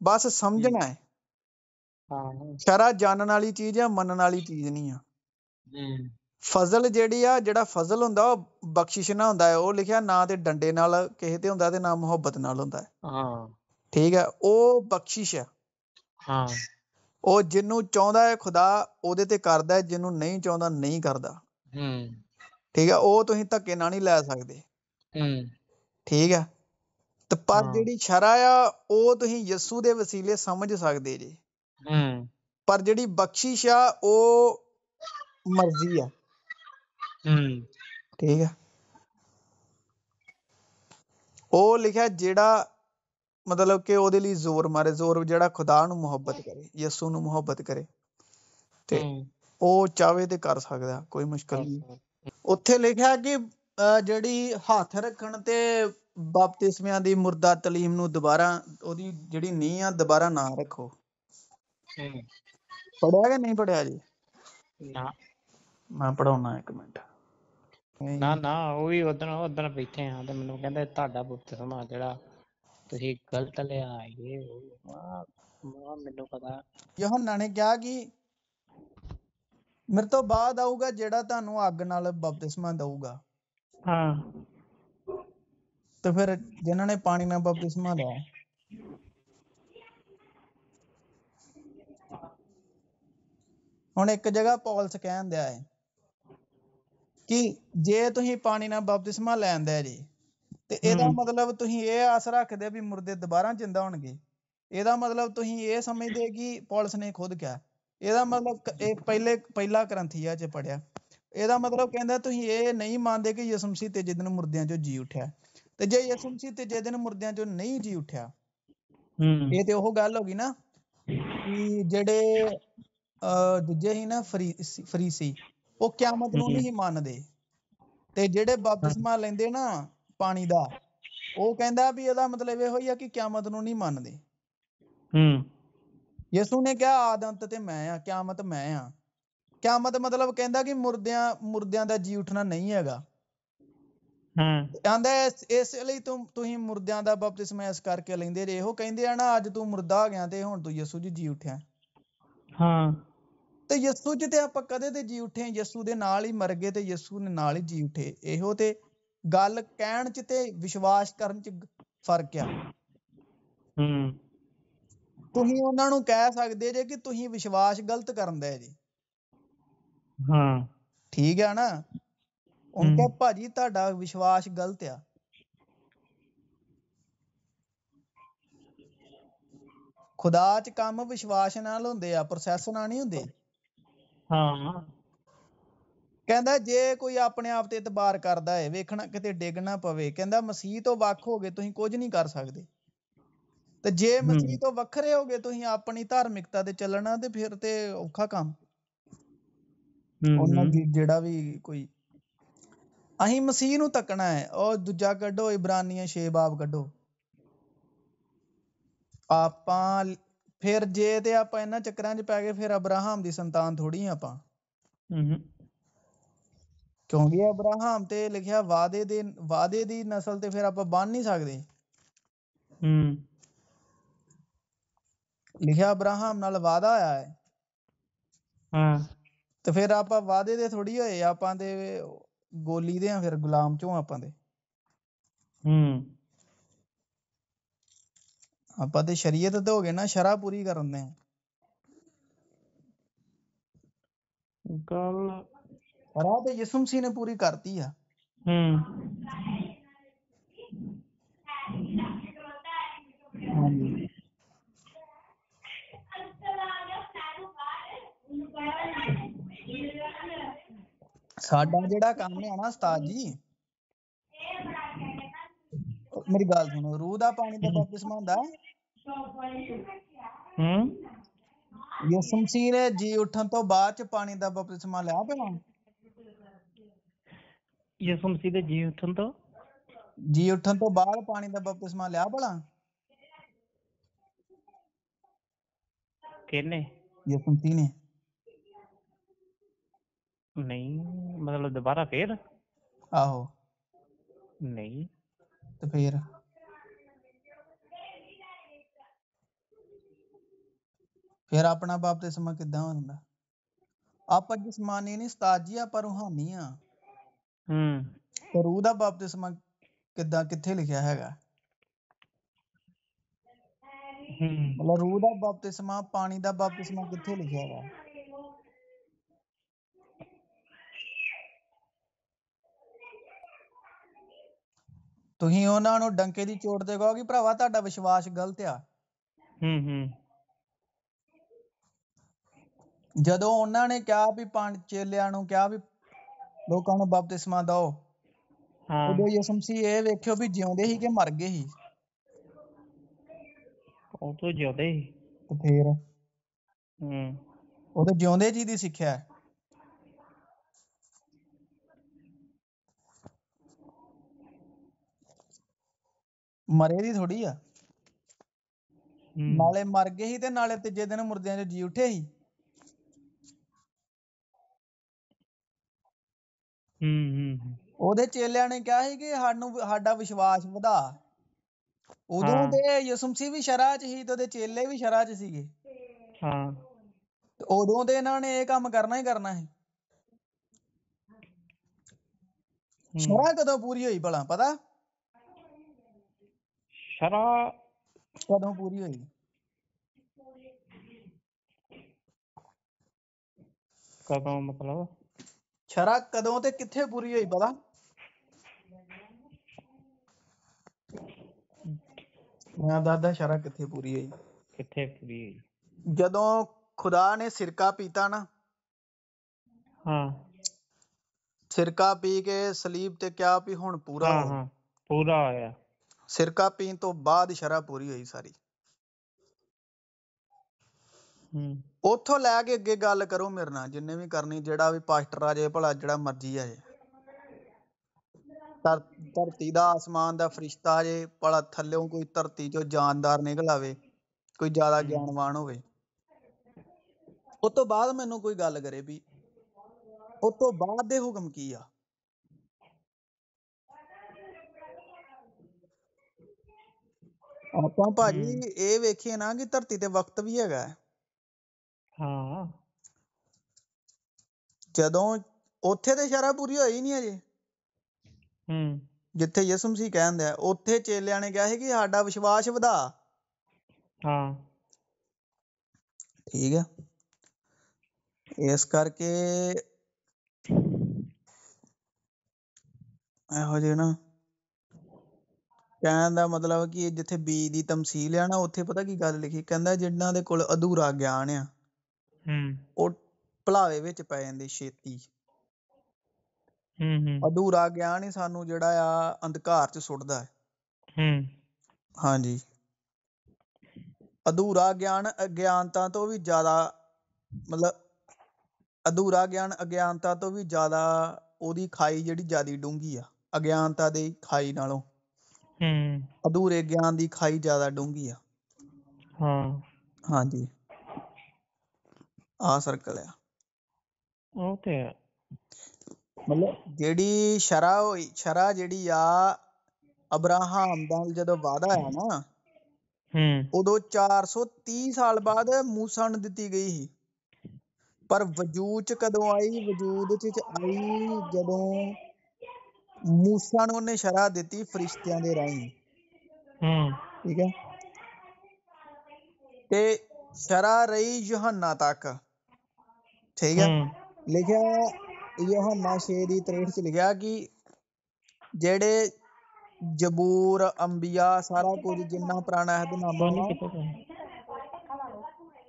ਬਸ ਸਮਝਣਾ ਹੈ ਹਾਂ ਸ਼ਰਾ ਜਾਣਨ ਵਾਲੀ ਚੀਜ਼ ਆ ਮੰਨਣ ਵਾਲੀ ਚੀਜ਼ ਨਹੀਂ ਆ ਫਜ਼ਲ ਜਿਹੜੀ ਆ ਜਿਹੜਾ ਫਜ਼ਲ ਹੁੰਦਾ ਉਹ ਬਖਸ਼ਿਸ਼ ਨਾ ਹੁੰਦਾ ਹੈ ਉਹ ਲਿਖਿਆ ਨਾ ਤੇ ਡੰਡੇ ਨਾਲ ਕਿਸੇ ਤੇ ਹੁੰਦਾ ਤੇ ਨਾ ਮੁਹੱਬਤ ਨਾਲ ਹੁੰਦਾ ਹੈ ਹਾਂ ਠੀਕ ਹੈ ਉਹ ਬਖਸ਼ਿਸ਼ ਆ ਹਾਂ ਉਹ ਜਿਹਨੂੰ ਚਾਹੁੰਦਾ ਹੈ ਖੁਦਾ ਉਹਦੇ ਤੇ ਕਰਦਾ ਹੈ ਜਿਹਨੂੰ ਨਹੀਂ ਚਾਹੁੰਦਾ ਨਹੀਂ ਕਰਦਾ ਹੂੰ ਠੀਕ ਹੈ ਉਹ ਤੁਸੀਂ ਧੱਕੇ ਨਾਲ ਨਹੀਂ ਲੈ ਸਕਦੇ ਹੂੰ ਠੀਕ ਹੈ ਤੇ ਪਰ ਜਿਹੜੀ ਸ਼ਰਾ ਆ ਉਹ ਤੁਸੀਂ ਯਸੂ ਦੇ ਵਸੀਲੇ ਸਮਝ ਸਕਦੇ ਜੀ ਹੂੰ ਪਰ ਜਿਹੜੀ ਬਖਸ਼ਿਸ਼ ਆ ਉਹ ਮਰਜ਼ੀ ਆ ਹੂੰ ਠੀਕ ਆ ਉਹ ਲਿਖਿਆ ਜਿਹੜਾ ਮਤਲਬ ਕਿ ਉਹਦੇ ਲਈ ਜ਼ੋਰ ਮਾਰੇ ਜ਼ੋਰ ਜਿਹੜਾ ਖੁਦਾ ਨੂੰ ਮੁਹੱਬਤ ਕਰੇ ਯਸੂ ਨੂੰ ਮੁਹੱਬਤ ਕਰੇ ਤੇ ਉਹ ਚਾਵੇ ਤੇ ਕਰ ਸਕਦਾ ਕੋਈ ਮੁਸ਼ਕਲ ਨਹੀਂ ਉੱਥੇ ਲਿਖਿਆ ਕਿ ਜਿਹੜੀ ਹੱਥ ਰੱਖਣ ਤੇ ਬਪਤਿਸਮਿਆਂ ਦੀ ਮੁਰਦਾ ਤਲੀਮ ਨੂੰ ਦੁਬਾਰਾ ਉਹਦੀ ਜਿਹੜੀ ਨੀਂਹ ਆ ਦੁਬਾਰਾ ਨਾ ਰੱਖੋ ਪੜਿਆ ਕਿ ਨਹੀਂ ਪੜਿਆ ਜੀ ਨਾ ਮੈਂ ਪੜਾਉਣਾ ਇੱਕ ਮਿੰਟ ਨਾ ਨਾ ਉਹ ਵੀ ਉਦੋਂ ਉਦੋਂ ਬੈਠੇ ਆ ਤੇ ਮੈਨੂੰ ਕਹਿੰਦੇ ਤੁਹਾਡਾ ਪੁੱਤ ਸਮਾ ਜਿਹੜਾ ਤੁਸੀਂ ਗਲਤ ਲਿਆ ਇਹ ਮਾ ਮੈਨੂੰ ਪਤਾ ਯੋਹੰਨਾ ਨੇ ਕਿਹਾ ਕਿ ਮੇਰੇ ਤੋਂ ਬਾਅਦ ਆਊਗਾ ਜਿਹੜਾ ਤੁਹਾਨੂੰ ਅੱਗ ਨਾਲ ਬਪਤਿਸਮਾ ਦਊਗਾ ਹਾਂ ਤੇ ਫਿਰ ਜਿਨ੍ਹਾਂ ਨੇ ਪਾਣੀ ਨਾਲ ਬਪਤਿਸਮਾ ਲਿਆ ਹੁਣ ਇੱਕ ਜਗ੍ਹਾ ਪੌਲਸ ਕਹਿੰਦਿਆ ਹੈ ਕਿ ਜੇ ਤੁਸੀਂ ਪਾਣੀ ਨਾਲ ਬਪਤਿਸਮਾ ਲੈਂਦੇ ਜੀ ਤੇ ਇਹਦਾ ਮਤਲਬ ਤੁਸੀਂ ਇਹ ਆਸ ਰੱਖਦੇ ਵੀ ਮੁਰਦੇ ਦੁਬਾਰਾ ਜਿੰਦਾ ਹੋਣਗੇ ਇਹਦਾ ਮਤਲਬ ਤੁਸੀਂ ਇਹ ਸਮਝਦੇ ਕਿ ਪੌਲਸ ਨੇ ਖੁਦ ਕਿਹਾ ਇਹਦਾ ਮਤਲਬ ਇਹ ਪਹਿਲੇ ਪਹਿਲਾ ਗ੍ਰੰਥੀਆ ਚ ਪੜਿਆ ਇਹਦਾ ਮਤਲਬ ਕਹਿੰਦਾ ਤੁਸੀਂ ਇਹ ਨਹੀਂ ਮੰਨਦੇ ਕਿ ਯਿਸੂ ਮਸੀਹ ਤੀਜੇ ਦਿਨ ਮੁਰਦਿਆਂ ਚੋਂ ਜੀ ਉਠਿਆ ਤੇ ਜੇ ਯਿਸੂ ਮਸੀਹ ਤੇ ਜੇ ਦਿਨ ਮੁਰਦਿਆਂ ਚੋਂ ਨਹੀਂ ਜੀ ਉੱਠਿਆ ਹੂੰ ਇਹ ਤੇ ਉਹ ਗੱਲ ਹੋ ਗਈ ਨਾ ਕਿ ਜਿਹੜੇ ਦੂਜੇ ਹੀ ਨਾ ਫਰੀ ਸੀ ਉਹ ਕਿਆਮਤ ਨੂੰ ਨਹੀਂ ਮੰਨਦੇ ਤੇ ਜਿਹੜੇ ਬਪਤਿਸਮਾ ਲੈਂਦੇ ਨਾ ਪਾਣੀ ਦਾ ਉਹ ਕਹਿੰਦਾ ਵੀ ਇਹਦਾ ਮਤਲਬ ਇਹੋ ਹੀ ਆ ਕਿ ਕਿਆਮਤ ਨੂੰ ਨਹੀਂ ਮੰਨਦੇ ਹੂੰ ਯਿਸੂ ਨੇ ਕਿਹਾ ਆਦੰਤ ਤੇ ਮੈਂ ਆ ਕਿਆਮਤ ਮੈਂ ਆ ਕਿਆਮਤ ਮਤਲਬ ਕਹਿੰਦਾ ਕਿ ਮੁਰਦਿਆਂ ਮੁਰਦਿਆਂ ਦਾ ਜੀ ਉੱਠਣਾ ਨਹੀਂ ਹੈਗਾ ਕਹਿੰਦਾ ਇਸ ਲਈ ਤੂੰ ਤੁਸੀਂ ਮੁਰਦਿਆਂ ਦਾ ਬਪਤਿਸਮਾ ਇਸ ਕਰਕੇ ਲੈਂਦੇ ਰਹੇ ਹੋ ਕਹਿੰਦੇ ਆ ਨਾ ਅੱਜ ਤੂੰ ਮੁਰਦਾ ਆ ਗਿਆ ਤੇ ਹੁਣ ਤੂੰ ਯਿਸੂ ਜੀ ਜੀ ਉੱਠਿਆ ਹਾਂ ਤੇ ਯਿਸੂ ਜੀ ਤੇ ਆਪਾਂ ਕਦੇ ਤੇ ਜੀ ਉੱਠੇ ਯਿਸੂ ਦੇ ਨਾਲ ਹੀ ਮਰ ਗਏ ਤੇ ਯਿਸੂ ਨੇ ਨਾਲ ਹੀ ਜੀ ਉੱਠੇ ਇਹੋ ਤੇ ਗੱਲ ਕਹਿਣ ਚ ਤੇ ਵਿਸ਼ਵਾਸ ਕਰਨ ਚ ਫਰਕ ਆ ਹੂੰ ਤੁਸੀਂ ਉਹਨਾਂ ਨੂੰ ਕਹਿ ਸਕਦੇ ਜੇ ਕਿ ਤੁਸੀਂ ਵਿਸ਼ਵਾਸ ਗਲਤ ਕਰਨ ਦਾ ਹੈ ਜੀ ਹਾਂ ਠੀਕ ਆ ਨਾ ਉਹਨਾਂ ਕਹ ਭਾਜੀ ਤੁਹਾਡਾ ਵਿਸ਼ਵਾਸ ਗਲਤ ਆ ਖੁਦਾ 'ਚ ਕੰਮ ਵਿਸ਼ਵਾਸ ਨਾਲ ਹੁੰਦੇ ਆ ਪ੍ਰੋਸੈਸ ਨਾਲ ਨਹੀਂ ਹੁੰਦੇ ਹਾਂ ਕਹਿੰਦਾ ਜੇ ਕੋਈ ਆਪਣੇ ਆਪ ਤੇ ਇਤਬਾਰ ਕਰਦਾ ਹੈ ਵੇਖਣਾ ਕਿਤੇ ਡੇਗਣਾ ਪਵੇ ਕਹਿੰਦਾ ਮਸੀਹ ਤੋਂ ਵੱਖ ਹੋ ਗਏ ਤੁਸੀਂ ਕੁਝ ਨਹੀਂ ਕਰ ਸਕਦੇ ਤੇ ਜੇ ਮਸੀਹ ਤੋਂ ਵੱਖਰੇ ਹੋਗੇ ਤੁਸੀਂ ਆਪਣੀ ਧਾਰਮਿਕਤਾ ਤੇ ਚੱਲਣਾ ਤੇ ਫਿਰ ਤੇ ਔਖਾ ਕੰਮ ਉਹਨਾਂ ਦੀ ਜਿਹੜਾ ਵੀ ਕੋਈ ਅਹੀਂ ਮਸੀਹ ਨੂੰ ਤੱਕਣਾ ਹੈ ਉਹ ਦੂਜਾ ਕੱਢੋ ਇਬਰਾਨੀਆਂ 6 ਬਾਬ ਕੱਢੋ ਆਪਾਂ ਫਿਰ ਜੇ ਤੇ ਆਪਾਂ ਇਹਨਾਂ ਚੱਕਰਾਂ 'ਚ ਪੈ ਗਏ ਫਿਰ ਅਬਰਾਹਮ ਦੀ ਸੰਤਾਨ ਥੋੜੀ ਆਪਾਂ ਹੂੰ ਕਿਉਂਕਿ ਅਬਰਾਹਮ ਤੇ ਲਿਖਿਆ ਵਾਦੇ ਦੇ ਵਾਦੇ ਦੀ نسل ਤੇ ਫਿਰ ਆਪਾਂ ਬਣ ਨਹੀਂ ਸਕਦੇ ਹੂੰ ਲਿਖਿਆ ਅਬਰਾਹਮ ਨਾਲ ਵਾਦਾ ਆਇਆ ਹੈ ਹਾਂ ਤੇ ਫਿਰ ਆਪਾਂ ਵਾਦੇ ਦੇ ਥੋੜੀ ਹੋਏ ਆਪਾਂ ਦੇ ਗੋਲੀ ਦੇ ਆ ਫਿਰ ਗੁਲਾਮ ਚੋਂ ਆਪਾਂ ਦੇ ਹੂੰ ਆਪਾਂ ਤੇ ਸ਼ਰੀਅਤ ਤੇ ਹੋ ਗਏ ਨਾ ਸ਼ਰਾ ਪੂਰੀ ਕਰਨ ਦੇ ਗੱਲ ਸ਼ਰਾ ਤੇ ਜਿਸਮ ਸੀ ਨੇ ਪੂਰੀ ਕਰਤੀ ਆ ਹੂੰ ਹਾਂਜੀ ਸਾਡਾ ਜਿਹੜਾ ਕੰਮ ਹੈ ਨਾ ਉਸਤਾਦ ਜੀ ਮੇਰੀ ਗੱਲ ਸੁਣੋ ਰੂਹ ਦਾ ਪਾਣੀ ਦਾ ਬਪਤਿਸਮਾ ਹੁੰਦਾ ਹੂੰ ਯਿਸੂ ਮਸੀਹ ਨੇ ਜੀ ਉੱਠਣ ਤੋਂ ਬਾਅਦ ਚ ਪਾਣੀ ਦਾ ਬਪਤਿਸਮਾ ਲਿਆ ਪਹਿਲਾਂ ਯਸਮ ਮਸੀਹ ਦੇ ਜੀ ਉੱਠਣ ਤੋਂ ਜੀ ਉੱਠਣ ਤੋਂ ਬਾਅਦ ਪਾਣੀ ਦਾ ਬਪਤਿਸਮਾ ਲਿਆ ਭਲਾ ਕਿਹਨੇ ਯਸਮ ਮਸੀਹ ਨੇ ਨਹੀਂ ਮਤਲਬ ਦੁਬਾਰਾ ਫੇਰ ਆਹੋ ਨਹੀਂ ਤੇ ਫੇਰ ਫੇਰ ਆਪਣਾ ਬਾਪ ਤੇ ਸਮਾਂ ਕਿੱਦਾਂ ਹੁੰਦਾ ਆਪਾਂ ਜਿਸਮਾਨੀ ਨਹੀਂ ਉਸਤਾਦ ਜੀ ਪਰ ਰੂਹਾਨੀ ਆ ਹੂੰ ਤੇ ਰੂਹ ਦਾ ਬਾਪ ਤੇ ਸਮਾਂ ਕਿੱਦਾਂ ਕਿੱਥੇ ਲਿਖਿਆ ਹੈਗਾ ਹੂੰ ਮਤਲਬ ਰੂਹ ਦਾ ਸਮਾਂ ਪਾਣੀ ਦਾ ਸਮਾਂ ਕਿੱਥੇ ਲਿਖਿਆ ਹੈਗਾ ਤੁਸੀਂ ਉਹਨਾਂ ਨੂੰ ਡੰਕੇ ਦੀ ਚੋਟ ਤੇ ਕਹੋਗੇ ਭਰਾਵਾ ਤੁਹਾਡਾ ਵਿਸ਼ਵਾਸ ਗਲਤ ਆ ਹੂੰ ਹੂੰ ਜਦੋਂ ਉਹਨਾਂ ਨੇ ਕਿਹਾ ਵੀ ਪੰਜ ਚੇਲਿਆਂ ਨੂੰ ਕਿਹਾ ਵੀ ਲੋਕਾਂ ਨੂੰ ਬਪਤਿਸਮਾ ਦਿਓ ਹਾਂ ਉਹ ਯਿਸੂ ਮਸੀਹ ਇਹ ਵੇਖਿਓ ਵੀ ਜਿਉਂਦੇ ਸੀ ਕਿ ਮਰ ਗਏ ਸੀ ਉਹ ਤੋਂ ਜਿਉਂਦੇ ਸੀ ਤੇ ਫੇਰ ਹੂੰ ਉਹ ਤਾਂ ਜਿਉਂਦੇ ਜੀ ਦੀ ਸਿੱਖਿਆ ਹੈ ਮਰੇ ਦੀ ਥੋੜੀ ਆ ਨਾਲੇ ਮਰ ਗਏ ਸੀ ਤੇ ਨਾਲੇ ਤੀਜੇ ਦਿਨ ਮੁਰਦਿਆਂ ਚ ਜੀ ਉੱਠੇ ਸੀ ਹੂੰ ਹੂੰ ਉਹਦੇ ਚੇਲਿਆਂ ਨੇ ਕਿਹਾ ਸੀ ਕਿ ਸਾਨੂੰ ਸਾਡਾ ਵਿਸ਼ਵਾਸ ਵਧਾ ਉਦੋਂ ਤੇ ਯਿਸੂ ਸੀ ਵੀ ਸ਼ਰਾਚ ਹੀ ਸੀ ਤੇ ਉਹਦੇ ਚੇਲੇ ਵੀ ਸ਼ਰਾਚ ਸੀਗੇ ਹਾਂ ਉਦੋਂ ਦੇ ਇਹਨਾਂ ਨੇ ਇਹ ਕੰਮ ਕਰਨਾ ਹੀ ਕਰਨਾ ਸੀ ਸ਼ਰਾਚ ਤਾਂ ਪੂਰੀ ਹੋਈ ਭਲਾ ਪਤਾ ਸਰਾ ਕਦੋਂ ਪੂਰੀ ਹੋਈ ਕਦੋਂ ਮਤਲਬ ਸ਼ਰਾ ਕਦੋਂ ਤੇ ਕਿੱਥੇ ਪੂਰੀ ਹੋਈ ਪਤਾ ਮੈਂ ਦਾਦਾ ਸ਼ਰਾ ਕਿੱਥੇ ਪੂਰੀ ਹੋਈ ਕਿੱਥੇ ਪੂਰੀ ਹੋਈ ਜਦੋਂ ਖੁਦਾ ਨੇ ਸਿਰਕਾ ਪੀਤਾ ਨਾ ਹਾਂ ਸਿਰਕਾ ਪੀ ਕੇ ਸਲੀਬ ਤੇ ਕਿਹਾ ਵੀ ਹੁਣ ਪੂਰਾ ਹਾਂ ਹਾਂ ਪੂਰਾ ਆਇਆ ਸਿਰਕਾ ਪੀਣ ਤੋਂ ਬਾਅਦ ਸ਼ਰਾਬ ਪੂਰੀ ਹੋਈ ਸਾਰੀ ਹੂੰ ਉੱਥੋਂ ਲੈ ਕੇ ਅੱਗੇ ਗੱਲ ਕਰੋ ਮੇਰੇ ਨਾਲ ਜਿੰਨੇ ਵੀ ਕਰਨੀ ਜਿਹੜਾ ਵੀ ਪਾਸਟਰ ਆ ਜੇ ਭਲਾ ਜਿਹੜਾ ਮਰਜੀ ਆ ਜੇ ਧਰ- ਧਰਤੀ ਦਾ ਆਸਮਾਨ ਦਾ ਫਰਿਸ਼ਤਾ ਜੇ ਭਲਾ ਥੱਲੇੋਂ ਕੋਈ ਧਰਤੀ ਚੋਂ ਜਾਨਦਾਰ ਨਿਕਲਾਵੇ ਕੋਈ ਜ਼ਿਆਦਾ ਗਿਆਨਵਾਨ ਹੋਵੇ ਉਸ ਤੋਂ ਬਾਅਦ ਮੈਨੂੰ ਕੋਈ ਗੱਲ ਕਰੇ ਵੀ ਉਸ ਤੋਂ ਬਾਅਦ ਦੇ ਹੁਕਮ ਕੀ ਆ ਆਪਾਂ ਭਾਜੀ ਇਹ ਵੇਖੀਏ ਨਾ ਕਿ ਧਰਤੀ ਤੇ ਵਕਤ ਵੀ ਹੈਗਾ ਹਾਂ ਜਦੋਂ ਉੱਥੇ ਤੇ ਇਸ਼ਾਰਾ ਪੂਰੀ ਹੋਈ ਨਹੀਂ ਅਜੇ ਹੂੰ ਜਿੱਥੇ ਯਿਸੂ ਮਸੀਹ ਕਹਿੰਦਾ ਹੈ ਉੱਥੇ ਚੇਲਿਆਂ ਨੇ ਕਿਹਾ ਸੀ ਕਿ ਸਾਡਾ ਵਿਸ਼ਵਾਸ ਵਧਾ ਹਾਂ ਠੀਕ ਹੈ ਇਸ ਕਰਕੇ ਇਹੋ ਜਿਹੇ ਨਾ ਕਹਿਣ ਦਾ ਮਤਲਬ ਕਿ ਜਿੱਥੇ ਬੀਜ ਦੀ ਤਮਸੀਲ ਆ ਨਾ ਉੱਥੇ ਪਤਾ ਕੀ ਗੱਲ ਲਿਖੀ ਕਹਿੰਦਾ ਜਿਹਨਾਂ ਦੇ ਕੋਲ ਅਧੂਰਾ ਗਿਆਨ ਆ ਹੂੰ ਉਹ ਭਲਾਵੇ ਵਿੱਚ ਪੈ ਜਾਂਦੇ ਛੇਤੀ ਹੂੰ ਹੂੰ ਅਧੂਰਾ ਗਿਆਨ ਹੀ ਸਾਨੂੰ ਜਿਹੜਾ ਆ ਅੰਧਕਾਰ 'ਚ ਸੁੱਟਦਾ ਹੈ ਹੂੰ ਹਾਂਜੀ ਅਧੂਰਾ ਗਿਆਨ ਅਗਿਆਨਤਾ ਤੋਂ ਵੀ ਜ਼ਿਆਦਾ ਮਤਲਬ ਅਧੂਰਾ ਗਿਆਨ ਅਗਿਆਨਤਾ ਤੋਂ ਵੀ ਜ਼ਿਆਦਾ ਉਹਦੀ ਖਾਈ ਜਿਹੜੀ ਜ਼ਿਆਦੀ ਡੂੰਗੀ ਆ ਅਗਿਆਨਤਾ ਦੇ ਖਾਈ ਨਾਲੋਂ ਹੂੰ ਅਧੂਰੇ ਗਿਆਨ ਦੀ ਖਾਈ ਜ਼ਿਆਦਾ ਡੂੰਗੀ ਆ ਹਾਂ ਹਾਂਜੀ ਆ ਸਰਕਲ ਆ ਉਹ ਤੇ ਮਤਲਬ ਜਿਹੜੀ ਸ਼ਰਾ ਹੋਈ ਸ਼ਰਾ ਜਿਹੜੀ ਆ ਅਬਰਾਹਾਮ ਦਾ ਜਦੋਂ ਵਾਦਾ ਆਇਆ ਨਾ ਹੂੰ ਉਦੋਂ 430 ਸਾਲ ਬਾਅਦ ਮੂਸਾ ਨੂੰ ਦਿੱਤੀ ਗਈ ਸੀ ਪਰ ਵਜੂਦ ਚ ਕਦੋਂ ਆਈ ਵਜੂਦ ਚ ਆਈ ਜਦੋਂ ਮੂਸਾ ਨੂੰ ਉਹਨੇ ਸ਼ਰਾ ਦਿੱਤੀ ਫਰਿਸ਼ਤਿਆਂ ਦੇ ਰਾਹੀਂ ਹੂੰ ਠੀਕ ਹੈ ਤੇ ਸ਼ਰਾ ਰਹੀ ਯੋਹੰਨਾ ਤੱਕ ਠੀਕ ਹੈ ਲਿਖਿਆ ਯੋਹੰਨਾ ਸ਼ੇਰੀ 63 ਚ ਲਿਖਿਆ ਕਿ ਜਿਹੜੇ ਜਬੂਰ ਅੰਬੀਆ ਸਾਰਾ ਕੁਝ ਜਿੰਨਾ ਪੁਰਾਣਾ ਹੈ ਬਨਾਮਾ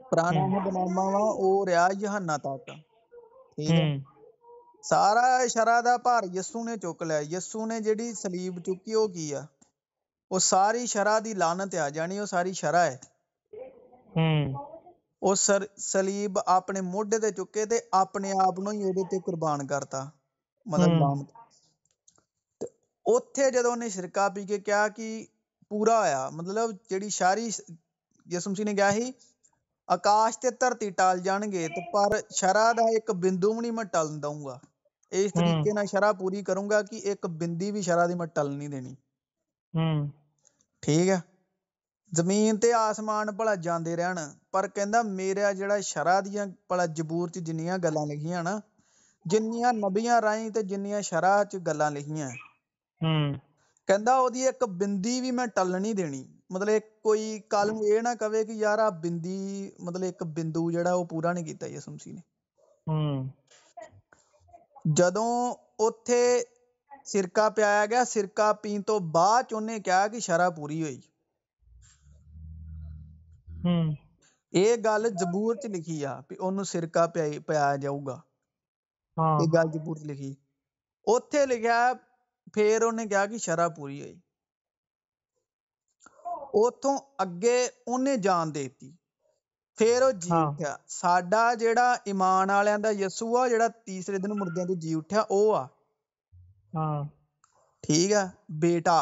ਪੁਰਾਣਾ ਹੈ ਬਨਾਮਾ ਵਾ ਉਹ ਰਿਹਾ ਯੋਹੰਨਾ ਤੱਕ ਠੀਕ ਹੈ ਸਾਰਾ ਇਸ਼ਾਰਾ ਦਾ ਭਾਰ ਯਿਸੂ ਨੇ ਚੁੱਕ ਲਿਆ ਯਿਸੂ ਨੇ ਜਿਹੜੀ ਸਲੀਬ ਚੁੱਕੀ ਉਹ ਕੀ ਆ ਉਹ ਸਾਰੀ ਸ਼ਰਾ ਦੀ ਲਾਨਤ ਆ ਜਾਣੀ ਉਹ ਸਾਰੀ ਸ਼ਰਾ ਹੈ ਹੂੰ ਉਹ ਸਰ ਸਲੀਬ ਆਪਣੇ ਮੋਢੇ ਤੇ ਚੁੱਕੇ ਤੇ ਆਪਣੇ ਆਪ ਨੂੰ ਹੀ ਉਹਦੇ ਤੇ ਕੁਰਬਾਨ ਕਰਤਾ ਮਤਲਬ ਨਾਮ ਤੇ ਉੱਥੇ ਜਦੋਂ ਉਹਨੇ ਸ਼ਿਰਕਾ ਪੀ ਕੇ ਕਿਹਾ ਕਿ ਪੂਰਾ ਹੋਇਆ ਮਤਲਬ ਜਿਹੜੀ ਸ਼ਾਰੀ ਯਿਸੂ ਮਸੀਹ ਨੇ ਕਿਹਾ ਸੀ ਆਕਾਸ਼ ਤੇ ਧਰਤੀ ਟਾਲ ਜਾਣਗੇ ਤੇ ਪਰ ਸ਼ਰਾ ਦਾ ਇੱਕ ਬਿੰਦੂ ਵੀ ਨਹੀਂ ਮੈਂ ਟਲਣ ਦਊਂਗਾ ਇਸ ਤਰੀਕੇ ਨਾਲ ਸ਼ਰਾ ਪੂਰੀ ਕਰੂੰਗਾ ਕਿ ਇੱਕ ਬਿੰਦੀ ਵੀ ਸ਼ਰਾ ਦੀ ਮੈਂ ਟਲ ਨਹੀਂ ਦੇਣੀ ਹੂੰ ਠੀਕ ਆ ਜ਼ਮੀਨ ਤੇ ਆਸਮਾਨ ਭਲਾ ਜਾਂਦੇ ਰਹਿਣ ਪਰ ਕਹਿੰਦਾ ਮੇਰਾ ਜਿਹੜਾ ਸ਼ਰਾ ਦੀਆਂ ਭਲਾ ਜ਼ਬੂਰ 'ਚ ਜਿੰਨੀਆਂ ਗੱਲਾਂ ਲਿਖੀਆਂ ਨਾ ਜਿੰਨੀਆਂ ਨਬੀਆਂ ਰਾਈ ਤੇ ਜਿੰਨੀਆਂ ਸ਼ਰਾ 'ਚ ਗੱਲਾਂ ਲਿਖੀਆਂ ਹੂੰ ਕਹਿੰਦਾ ਉਹਦੀ ਇੱਕ ਬਿੰਦੀ ਵੀ ਮੈਂ ਟਲ ਨਹੀਂ ਦੇਣੀ ਮਤਲਬ ਕੋਈ ਕੱਲ ਨੂੰ ਇਹ ਨਾ ਕਵੇ ਕਿ ਯਾਰ ਆ ਬਿੰਦੀ ਮਤਲਬ ਇੱਕ ਬਿੰਦੂ ਜਿਹੜਾ ਉਹ ਪੂਰਾ ਨਹੀਂ ਕੀਤਾ ਯਸਮਸੀ ਨੇ ਹੂੰ ਜਦੋਂ ਉੱਥੇ ਸਿਰਕਾ ਪਿਆਇਆ ਗਿਆ ਸਿਰਕਾ ਪੀਣ ਤੋਂ ਬਾਅਦ ਉਹਨੇ ਕਿਹਾ ਕਿ ਸ਼ਰਾ ਪੂਰੀ ਹੋਈ ਹੂੰ ਇਹ ਗੱਲ ਜ਼ਬੂਰ ਚ ਲਿਖੀ ਆ ਵੀ ਉਹਨੂੰ ਸਿਰਕਾ ਪਿਆਇਆ ਜਾਊਗਾ ਹਾਂ ਇਹ ਗੱਲ ਜ਼ਬੂਰ ਚ ਲਿਖੀ ਉੱਥੇ ਲਿਖਿਆ ਫੇਰ ਉਹਨੇ ਕਿਹਾ ਕਿ ਸ਼ਰਾ ਪੂਰੀ ਹੋਈ ਉਥੋਂ ਅੱਗੇ ਉਹਨੇ ਜਾਨ ਦੇਤੀ ਫੇਰ ਉਹ ਜੀ ਉੱਠਿਆ ਸਾਡਾ ਜਿਹੜਾ ਈਮਾਨ ਵਾਲਿਆਂ ਦਾ ਯਿਸੂ ਆ ਜਿਹੜਾ ਤੀਸਰੇ ਦਿਨ ਮੁਰਦਿਆਂ ਤੋਂ ਜੀ ਉੱਠਿਆ ਉਹ ਆ ਹਾਂ ਠੀਕ ਆ ਬੇਟਾ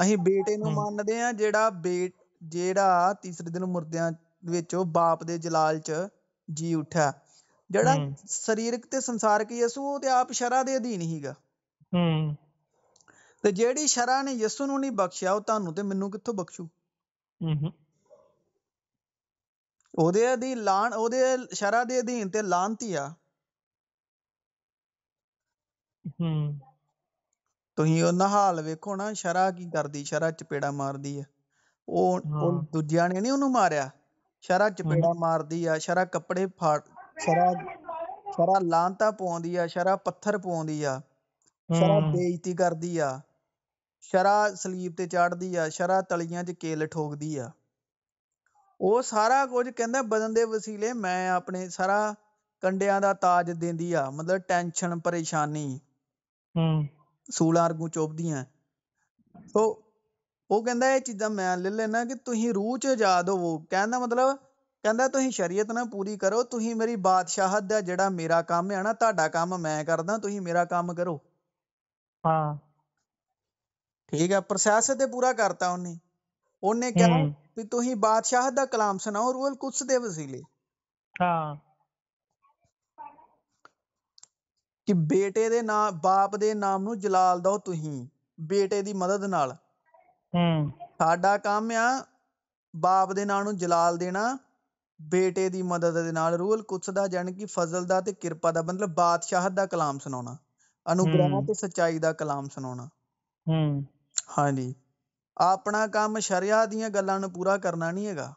ਅਸੀਂ ਬੇਟੇ ਨੂੰ ਮੰਨਦੇ ਆ ਜਿਹੜਾ ਬੇਟ ਜਿਹੜਾ ਤੀਸਰੇ ਦਿਨ ਮੁਰਦਿਆਂ ਵਿੱਚੋਂ ਬਾਪ ਦੇ ਜਲਾਲ 'ਚ ਜੀ ਉੱਠਿਆ ਜਿਹੜਾ ਸਰੀਰਕ ਤੇ ਸੰਸਾਰਕ ਯਿਸੂ ਉਹ ਤੇ ਆਪ ਸ਼ਰਾ ਦੇ ਅਧੀਨ ਹੀਗਾ ਹੂੰ ਤੇ ਜਿਹੜੀ ਸ਼ਰਾ ਨੇ ਯਿਸੂ ਨੂੰ ਨਹੀਂ ਬਖਸ਼ਿਆ ਉਹ ਤੁਹਾਨੂੰ ਤੇ ਮੈਨੂੰ ਕਿੱਥੋਂ ਬਖਸ਼ੂ ਹੂੰ ਹੂੰ ਉਹਦੇ ਦੀ ਲਾਣ ਉਹਦੇ ਸ਼ਰਾ ਦੇ ਅਧੀਨ ਤੇ ਲਾਂਤੀ ਆ ਹੂੰ ਤੁਸੀਂ ਉਹ ਨਹਾਲ ਵੇਖੋ ਨਾ ਸ਼ਰਾ ਕੀ ਕਰਦੀ ਸ਼ਰਾ ਚਪੇੜਾ ਮਾਰਦੀ ਆ ਉਹ ਉਹ ਦੂਜਿਆਂ ਨੇ ਨਹੀਂ ਉਹਨੂੰ ਮਾਰਿਆ ਸ਼ਰਾ ਚਪੇੜਾ ਮਾਰਦੀ ਆ ਸ਼ਰਾ ਕੱਪੜੇ ਫਾੜ ਸ਼ਰਾ ਸ਼ਰਾ ਲਾਂਤਾ ਪਾਉਂਦੀ ਆ ਸ਼ਰਾ ਪੱਥਰ ਪਾਉਂਦੀ ਆ ਸ਼ਰਾ ਬੇਇੱਜ਼ਤੀ ਕਰਦੀ ਆ ਸ਼ਰਾ ਸਲੀਬ ਤੇ ਚਾੜਦੀ ਆ ਸ਼ਰਾ ਤਲੀਆਂ 'ਚ ਕੇਲ ਠੋਕਦੀ ਆ ਉਹ ਸਾਰਾ ਕੁਝ ਕਹਿੰਦਾ ਬਦਨ ਦੇ ਵਸੀਲੇ ਮੈਂ ਆਪਣੇ ਸਾਰਾ ਕੰਡਿਆਂ ਦਾ ਤਾਜ ਦਿੰਦੀ ਆ ਮਤਲਬ ਟੈਨਸ਼ਨ ਪਰੇਸ਼ਾਨੀ ਹੂੰ ਸੂਲਾਂ ਰਗੂ ਚੋਬਦੀਆਂ ਸੋ ਉਹ ਕਹਿੰਦਾ ਇਹ ਚੀਜ਼ਾਂ ਮੈਂ ਲੈ ਲੈਣਾ ਕਿ ਤੁਸੀਂ ਰੂਹ ਚ ਆਜ਼ਾਦ ਹੋਵੋ ਕਹਿੰਦਾ ਮਤਲਬ ਕਹਿੰਦਾ ਤੁਸੀਂ ਸ਼ਰੀਅਤ ਨਾ ਪੂਰੀ ਕਰੋ ਤੁਸੀਂ ਮੇਰੀ ਬਾਦਸ਼ਾਹਤ ਦਾ ਜਿਹੜਾ ਮੇਰਾ ਕੰਮ ਹੈ ਨਾ ਤੁਹਾਡਾ ਕੰਮ ਮੈਂ ਕਰਦਾ ਤੁਸੀਂ ਮੇਰਾ ਕੰਮ ਕਰੋ ਹਾਂ ਠੀਕ ਹੈ ਪ੍ਰੋਸੈਸ ਤੇ ਪੂਰਾ ਕਰਤਾ ਉਹਨੇ ਉਹਨੇ ਕਿਹਾ ਵੀ ਤੁਸੀਂ ਬਾਦਸ਼ਾਹ ਦਾ ਕਲਾਮ ਸੁਣਾਓ ਰੂਹਲ ਕੁਦਸ ਦੇ ਵਸੀਲੇ ਹਾਂ ਕਿ ਬੇਟੇ ਦੇ ਨਾਮ ਬਾਪ ਦੇ ਨਾਮ ਨੂੰ ਜਲਾਲ ਦੋ ਤੁਸੀਂ ਬੇਟੇ ਦੀ ਮਦਦ ਨਾਲ ਹੂੰ ਸਾਡਾ ਕੰਮ ਆ ਬਾਪ ਦੇ ਨਾਮ ਨੂੰ ਜਲਾਲ ਦੇਣਾ ਬੇਟੇ ਦੀ ਮਦਦ ਦੇ ਨਾਲ ਰੂਹਲ ਕੁਦਸ ਦਾ ਜਨ ਕਿ ਫਜ਼ਲ ਦਾ ਤੇ ਕਿਰਪਾ ਦਾ ਮਤਲਬ ਬਾਦਸ਼ਾਹ ਦਾ ਕਲਾਮ ਸੁਣਾਉਣਾ ਅਨੁਗ੍ਰਹਿ ਤੇ ਸਚਾਈ ਦਾ ਕਲਾਮ ਸੁਣਾਉਣਾ ਹੂੰ ਹਾਂਜੀ ਆਪਣਾ ਕੰਮ ਸ਼ਰੀਆ ਦੀਆਂ ਗੱਲਾਂ ਨੂੰ ਪੂਰਾ ਕਰਨਾ ਨਹੀਂ ਹੈਗਾ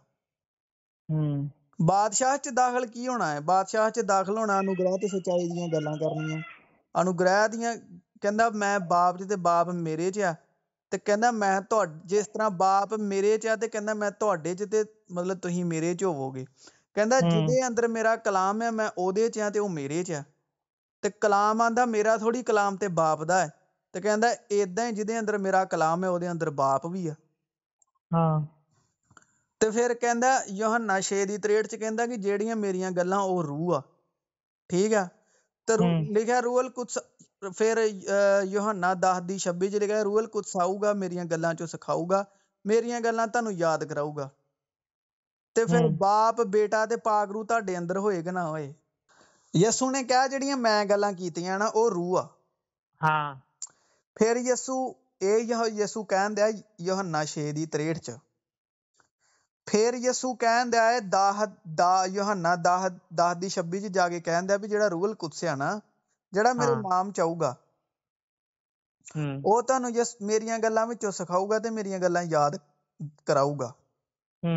ਹੂੰ ਬਾਦਸ਼ਾਹ ਚ ਦਾਖਲ ਕੀ ਹੋਣਾ ਹੈ ਬਾਦਸ਼ਾਹ ਚ ਦਾਖਲ ਹੋਣਾ ਅਨੁਗ੍ਰਹਿ ਤੇ ਸਚਾਈ ਦੀਆਂ ਗੱਲਾਂ ਕਰਨੀਆਂ ਅਨੁਗ੍ਰਹਿ ਦੀਆਂ ਕਹਿੰਦਾ ਮੈਂ ਬਾਪ ਜੀ ਤੇ ਬਾਪ ਮੇਰੇ ਚ ਆ ਤੇ ਕਹਿੰਦਾ ਮੈਂ ਤੁਹਾਡੇ ਜਿਸ ਤਰ੍ਹਾਂ ਬਾਪ ਮੇਰੇ ਚ ਆ ਤੇ ਕਹਿੰਦਾ ਮੈਂ ਤੁਹਾਡੇ ਚ ਤੇ ਮਤਲਬ ਤੁਸੀਂ ਮੇਰੇ ਚ ਹੋਵੋਗੇ ਕਹਿੰਦਾ ਜਿਹਦੇ ਅੰਦਰ ਮੇਰਾ ਕਲਾਮ ਹੈ ਮੈਂ ਉਹਦੇ ਚ ਆ ਤੇ ਉਹ ਮੇਰੇ ਚ ਆ ਤੇ ਕਲਾਮ ਆਂਦਾ ਮੇਰਾ ਥੋੜੀ ਕਲਾਮ ਤੇ ਬਾਪ ਦਾ ਹੈ ਤੇ ਕਹਿੰਦਾ ਇਦਾਂ ਹੀ ਜਿਹਦੇ ਅੰਦਰ ਮੇਰਾ ਕਲਾਮ ਹੈ ਉਹਦੇ ਅੰਦਰ ਬਾਪ ਵੀ ਆ ਹਾਂ ਤੇ ਫਿਰ ਕਹਿੰਦਾ ਯੋਹੰਨਾ 6 ਦੀ 63 ਚ ਕਹਿੰਦਾ ਕਿ ਜਿਹੜੀਆਂ ਮੇਰੀਆਂ ਗੱਲਾਂ ਉਹ ਰੂਹ ਆ ਠੀਕ ਆ ਤੇ ਲਿਖਿਆ ਰੂਹਲ ਕੁਛ ਫਿਰ ਯੋਹੰਨਾ 10 ਦੀ 26 ਚ ਲਿਖਿਆ ਰੂਹਲ ਕੁਛ ਆਊਗਾ ਮੇਰੀਆਂ ਗੱਲਾਂ ਚੋਂ ਸਿਖਾਊਗਾ ਮੇਰੀਆਂ ਗੱਲਾਂ ਤੁਹਾਨੂੰ ਯਾਦ ਕਰਾਊਗਾ ਤੇ ਫਿਰ ਬਾਪ ਬੇਟਾ ਤੇ ਪਾਕ ਰੂਹ ਤੁਹਾਡੇ ਅੰਦਰ ਹੋਏਗਾ ਨਾ ਹੋਏ ਯਸੂ ਨੇ ਕਿਹਾ ਜਿਹੜੀਆਂ ਮੈਂ ਗੱਲਾਂ ਕੀਤੀਆਂ ਨਾ ਉਹ ਰੂਹ ਆ ਹਾਂ ਫਿਰ ਯਿਸੂ ਇਹ ਯਹ ਯਿਸੂ ਕਹਿੰਦਾ ਯੋਹੰਨਾ 6 ਦੀ 63 ਚ ਫਿਰ ਯਿਸੂ ਕਹਿੰਦਾ ਹੈ ਦਾਹ ਦਾ ਯੋਹੰਨਾ ਦਾਹ ਦਾਹ ਦੀ 26 ਚ ਜਾ ਕੇ ਕਹਿੰਦਾ ਵੀ ਜਿਹੜਾ ਰੂਹਲ ਕੁੱਤਸਿਆ ਨਾ ਜਿਹੜਾ ਮੇਰੇ ਨਾਮ ਹੂੰ ਉਹ ਤੁਹਾਨੂੰ ਜਸ ਮੇਰੀਆਂ ਗੱਲਾਂ ਵਿੱਚੋਂ ਸਿਖਾਊਗਾ ਤੇ ਮੇਰੀਆਂ ਗੱਲਾਂ ਯਾਦ ਕਰਾਊਗਾ ਹੂੰ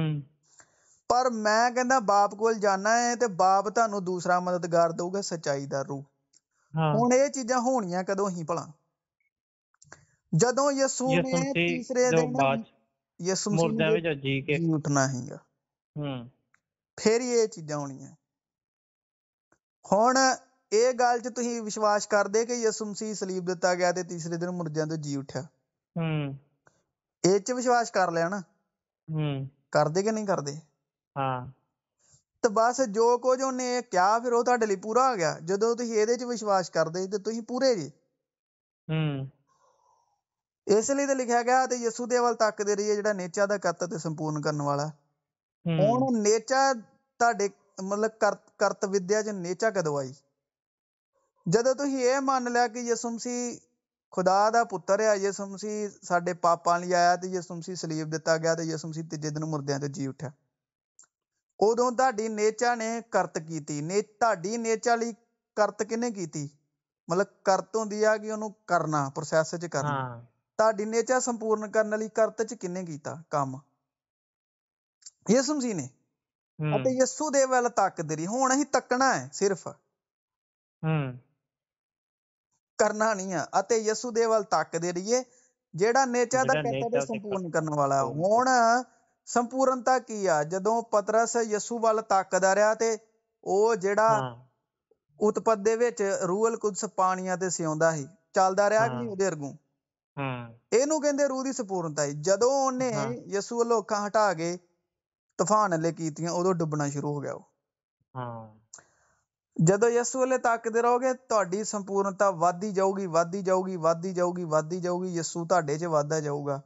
ਪਰ ਮੈਂ ਕਹਿੰਦਾ ਬਾਪ ਕੋਲ ਜਾਣਾ ਹੈ ਤੇ ਬਾਪ ਤੁਹਾਨੂੰ ਦੂਸਰਾ ਮਦਦਗਾਰ ਦੇਊਗਾ ਸਚਾਈ ਦਾ ਰੂਹ ਹੁਣ ਇਹ ਚੀਜ਼ਾਂ ਹੋਣੀਆਂ ਕਦੋਂ ਹੀ ਭਲਾ ਜਦੋਂ ਯਿਸੂ ਨੇ ਤੀਸਰੇ ਦਿਨ ਯਿਸੂ ਮੁਰਦਿਆਂ ਵਿੱਚ ਜੀ ਕੇ ਉੱਠਣਾ ਹੈਗਾ ਹੂੰ ਫਿਰ ਇਹ ਚੀਜ਼ਾਂ ਹੋਣੀਆਂ ਹੁਣ ਇਹ ਗੱਲ 'ਚ ਤੁਸੀਂ ਵਿਸ਼ਵਾਸ ਕਰਦੇ ਕਿ ਯਿਸੂ ਮਸੀਹ ਸਲੀਬ ਦਿੱਤਾ ਗਿਆ ਤੇ ਤੀਸਰੇ ਦਿਨ ਮਰਦਿਆਂ ਤੋਂ ਜੀ ਉੱਠਿਆ ਹੂੰ ਇਹ 'ਚ ਵਿਸ਼ਵਾਸ ਕਰ ਲਿਆ ਨਾ ਹੂੰ ਕਰਦੇ ਕਿ ਨਹੀਂ ਕਰਦੇ ਹਾਂ ਤੇ ਬਸ ਜੋ ਕੁਝ ਉਹਨੇ ਕਿਹਾ ਫਿਰ ਉਹ ਤੁਹਾਡੇ ਲਈ ਪੂਰਾ ਆ ਗਿਆ ਜਦੋਂ ਤੁਸੀਂ ਇਹਦੇ 'ਚ ਵਿਸ਼ਵਾਸ ਕਰਦੇ ਤੇ ਤੁਸੀਂ ਪੂਰੇ ਜੀ ਹੂੰ ਇਸ ਲਈ ਤਾਂ ਲਿਖਿਆ ਗਿਆ ਤੇ ਯਿਸੂ ਦੇ ਵੱਲ ਤੱਕਦੇ ਰਹੀਏ ਜਿਹੜਾ ਨੇਚਾ ਦਾ ਕਰਤਾ ਤੇ ਸੰਪੂਰਨ ਕਰਨ ਵਾਲਾ ਹੁਣ ਨੇਚਾ ਤੁਹਾਡੇ ਮਤਲਬ ਕਰਤ ਵਿਦਿਆ 'ਚ ਨੇਚਾ ਕਦੋਂ ਆਈ ਜਦੋਂ ਤੁਸੀਂ ਇਹ ਮੰਨ ਲਿਆ ਕਿ ਯਿਸੂ ਮਸੀਹ ਖੁਦਾ ਦਾ ਪੁੱਤਰ ਹੈ ਯਿਸੂ ਮਸੀਹ ਸਾਡੇ ਪਾਪਾਂ ਲਈ ਆਇਆ ਤੇ ਯਿਸੂ ਮਸੀਹ ਸਲੀਬ ਦਿੱਤਾ ਗਿਆ ਤੇ ਯਿਸੂ ਮਸੀਹ ਤੀਜੇ ਦਿਨ ਮੁਰਦਿਆਂ ਤੋਂ ਜੀ ਉੱਠਿਆ ਉਦੋਂ ਤੁਹਾਡੀ ਨੇਚਾ ਨੇ ਕਰਤ ਕੀਤੀ ਨੇ ਤੁਹਾਡੀ ਨੇਚਾ ਲਈ ਕਰਤ ਕਿਨੇ ਕੀਤੀ ਮਤਲਬ ਕਰਤ ਹੁੰਦੀ ਆ ਕਿ ਉਹਨੂੰ ਕਰਨਾ ਪ੍ਰੋਸੈਸ 'ਚ ਕਰਨਾ ਤੁਹਾਡੀ ਨੇਚਾ ਸੰਪੂਰਨ ਕਰਨ ਲਈ ਕਰਤ ਚ ਕਿੰਨੇ ਕੀਤਾ ਕੰਮ ਯਿਸੂ ਮਸੀਹ ਨੇ ਅਤੇ ਯਿਸੂ ਦੇ ਵੱਲ ਤੱਕਦੇ ਰਹੀ ਹੁਣ ਅਸੀਂ ਤੱਕਣਾ ਹੈ ਸਿਰਫ ਹੂੰ ਕਰਨਾ ਨਹੀਂ ਆ ਅਤੇ ਯਿਸੂ ਦੇ ਵੱਲ ਤੱਕਦੇ ਰਹੀਏ ਜਿਹੜਾ ਨੇਚਾ ਦਾ ਦੇ ਸੰਪੂਰਨ ਕਰਨ ਵਾਲਾ ਹੁਣ ਸੰਪੂਰਨਤਾ ਕੀ ਆ ਜਦੋਂ ਪਤਰਸ ਯਿਸੂ ਵੱਲ ਤੱਕਦਾ ਰਿਹਾ ਤੇ ਉਹ ਜਿਹੜਾ ਉਤਪਤ ਦੇ ਵਿੱਚ ਰੂਹਲ ਕੁਦਸ ਪਾਣੀਆਂ ਤੇ ਸਿਉਂਦਾ ਸੀ ਚੱਲਦਾ ਰਿਹਾ ਕਿ ਉਹਦੇ ਅਰਗੂ ਇਹਨੂੰ ਕਹਿੰਦੇ ਰੂਹ ਦੀ ਸੰਪੂਰਨਤਾ ਜਦੋਂ ਉਹਨੇ ਯਿਸੂ ਵੱਲੋਂ ਅੱਖਾਂ ਹਟਾ ਕੇ ਤੂਫਾਨ ਹਲੇ ਕੀਤੀਆਂ ਉਦੋਂ ਡੁੱਬਣਾ ਸ਼ੁਰੂ ਹੋ ਗਿਆ ਉਹ ਹਾਂ ਜਦੋਂ ਯਿਸੂ ਵੱਲੇ ਤੱਕਦੇ ਰਹੋਗੇ ਤੁਹਾਡੀ ਸੰਪੂਰਨਤਾ ਵਾਧੀ ਜਾਊਗੀ ਵਾਧੀ ਜਾਊਗੀ ਵਾਧੀ ਜਾਊਗੀ ਵਾਧੀ ਜਾਊਗੀ ਯਿਸੂ ਤੁਹਾਡੇ 'ਚ ਵਾਧਾ ਜਾਊਗਾ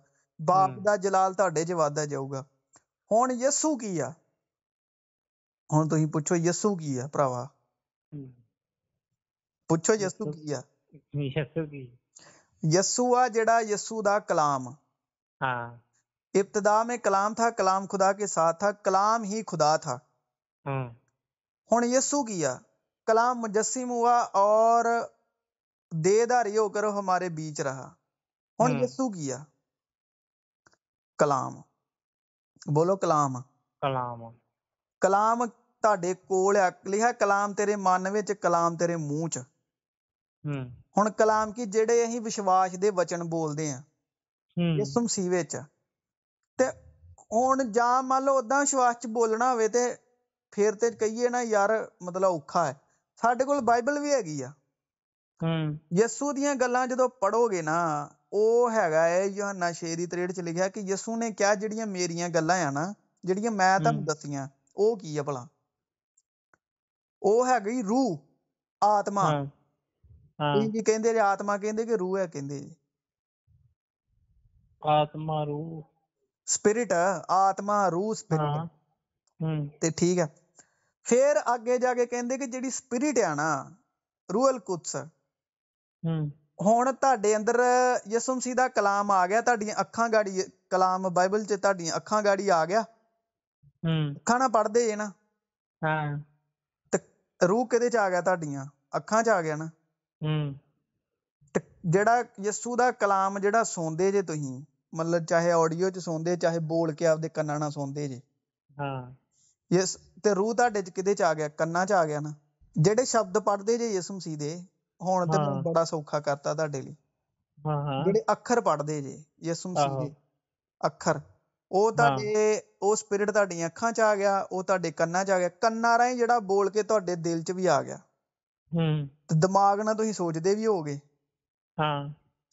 ਬਾਪ ਦਾ ਜਲਾਲ ਤੁਹਾਡੇ 'ਚ ਵਾਧਾ ਜਾਊਗਾ ਹੁਣ ਯਿਸੂ ਕੀ ਆ ਹੁਣ ਤੁਸੀਂ ਪੁੱਛੋ ਯਿਸੂ ਕੀ ਆ ਭਰਾਵਾ ਪੁੱਛੋ ਯਿਸੂ ਕੀ ਆ ਯਿਸੂ ਕੀ यसुआ ਆ ਜਿਹੜਾ ਯਸੂ ਦਾ हाँ इब्तदा में कलाम था कलाम खुदा के साथ था कलाम ही खुदा था हम्म ਹੁਣ ਯਿਸੂ ਕੀਆ ਕलाम हुआ और देहधारी होकर हमारे बीच रहा ਹੁਣ यसू ਯਿਸੂ कलाम बोलो कलाम कलाम कलाम ताडे ਤੁਹਾਡੇ ਕੋਲ ਆ ਲਿਖਿਆ ਕलाम ਤੇਰੇ ਮਨ ਵਿੱਚ ਕलाम ਤੇਰੇ ਹੁਣ ਕਲਾਮ ਕੀ ਜਿਹੜੇ ਅਸੀਂ ਵਿਸ਼ਵਾਸ ਦੇ ਵਚਨ ਬੋਲਦੇ ਆ ਇਸ ਮਸੀਹ ਵਿੱਚ ਤੇ ਹੁਣ ਜਾਂ ਮੰਨ ਲਓ ਉਦਾਂ ਵਿਸ਼ਵਾਸ ਚ ਬੋਲਣਾ ਹੋਵੇ ਤੇ ਫੇਰ ਤੇ ਕਹੀਏ ਨਾ ਯਾਰ ਮਤਲਬ ਔਖਾ ਹੈ ਸਾਡੇ ਕੋਲ ਬਾਈਬਲ ਵੀ ਹੈਗੀ ਆ ਹੂੰ ਯਿਸੂ ਦੀਆਂ ਗੱਲਾਂ ਜਦੋਂ ਪੜੋਗੇ ਨਾ ਉਹ ਹੈਗਾ ਹੈ ਯੋਹੰਨਾ 6 ਦੀ 63 ਚ ਲਿਖਿਆ ਕਿ ਯਿਸੂ ਨੇ ਕਿਹਾ ਜਿਹੜੀਆਂ ਮੇਰੀਆਂ ਗੱਲਾਂ ਆ ਨਾ ਜਿਹੜੀਆਂ ਮੈਂ ਤੁਹਾਨੂੰ ਦੱਸੀਆਂ ਉਹ ਕੀ ਆ ਭਲਾ ਉਹ ਹੈਗੀ ਰੂਹ ਆਤਮਾ ਹਾਂ ਇਹ ਵੀ ਕਹਿੰਦੇ ਨੇ ਆਤਮਾ ਕਹਿੰਦੇ ਕਿ ਰੂਹ ਹੈ ਕਹਿੰਦੇ ਜੀ ਆਤਮਾ ਰੂਹ ਸਪਿਰਿਟ ਆਤਮਾ ਰੂਹ ਸਪਿਰਿਟ ਹਾਂ ਹੂੰ ਤੇ ਠੀਕ ਹੈ ਫਿਰ ਅੱਗੇ ਜਾ ਕੇ ਕਹਿੰਦੇ ਕਿ ਜਿਹੜੀ ਸਪਿਰਿਟ ਆ ਨਾ ਰੂਹਲ ਕੁਦਸ ਹੂੰ ਹੁਣ ਤੁਹਾਡੇ ਅੰਦਰ ਯਿਸੂ ਮਸੀਹ ਦਾ ਕਲਾਮ ਆ ਗਿਆ ਤੁਹਾਡੀਆਂ ਅੱਖਾਂ ਗਾੜੀ ਕਲਾਮ ਬਾਈਬਲ 'ਚ ਤੁਹਾਡੀਆਂ ਅੱਖਾਂ ਗਾੜੀ ਆ ਗਿਆ ਹੂੰ ਖਾਣਾ ਪੜਦੇ ਜੇ ਨਾ ਹਾਂ ਤੇ ਰੂਹ ਕਿਹਦੇ 'ਚ ਆ ਗਿਆ ਤੁਹਾਡੀਆਂ ਅੱਖਾਂ 'ਚ ਆ ਗਿਆ ਨਾ ਹੂੰ ਤੇ ਜਿਹੜਾ ਯਿਸੂ ਦਾ ਕਲਾਮ ਜਿਹੜਾ ਸੁਣਦੇ ਜੇ ਤੁਸੀਂ ਮਤਲਬ ਚਾਹੇ ਆਡੀਓ 'ਚ ਸੁਣਦੇ ਚਾਹੇ ਬੋਲ ਕੇ ਆਪਦੇ ਕੰਨਾਂ ਨਾਲ ਸੁਣਦੇ ਜੇ ਹਾਂ ਯਸ ਤੇ ਰੂਹ ਤੁਹਾਡੇ 'ਚ ਕਿਦੇ 'ਚ ਆ ਗਿਆ ਕੰਨਾਂ 'ਚ ਆ ਗਿਆ ਨਾ ਜਿਹੜੇ ਸ਼ਬਦ ਪੜਦੇ ਜੇ ਯਿਸੂ ਮਸੀਹ ਦੇ ਹੁਣ ਤੇ ਬੜਾ ਸੌਖਾ ਕਰਤਾ ਤੁਹਾਡੇ ਲਈ ਹਾਂ ਹਾਂ ਜਿਹੜੇ ਅੱਖਰ ਪੜਦੇ ਜੇ ਯਿਸੂ ਮਸੀਹ ਦੇ ਅੱਖਰ ਉਹ ਤੁਹਾਡੇ ਉਹ ਸਪਿਰਿਟ ਤੁਹਾਡੀਆਂ ਅੱਖਾਂ 'ਚ ਆ ਗਿਆ ਉਹ ਤੁਹਾਡੇ ਕੰਨਾਂ 'ਚ ਆ ਗਿਆ ਕੰਨਾਂ ਰਾਹੀਂ ਜਿਹੜਾ ਬੋਲ ਕੇ ਤੁਹਾਡੇ ਦਿਲ 'ਚ ਵੀ ਆ ਗਿਆ ਹੂੰ ਤੇ ਦਿਮਾਗ ਨਾਲ ਤੁਸੀਂ ਸੋਚਦੇ ਵੀ ਹੋਗੇ ਹਾਂ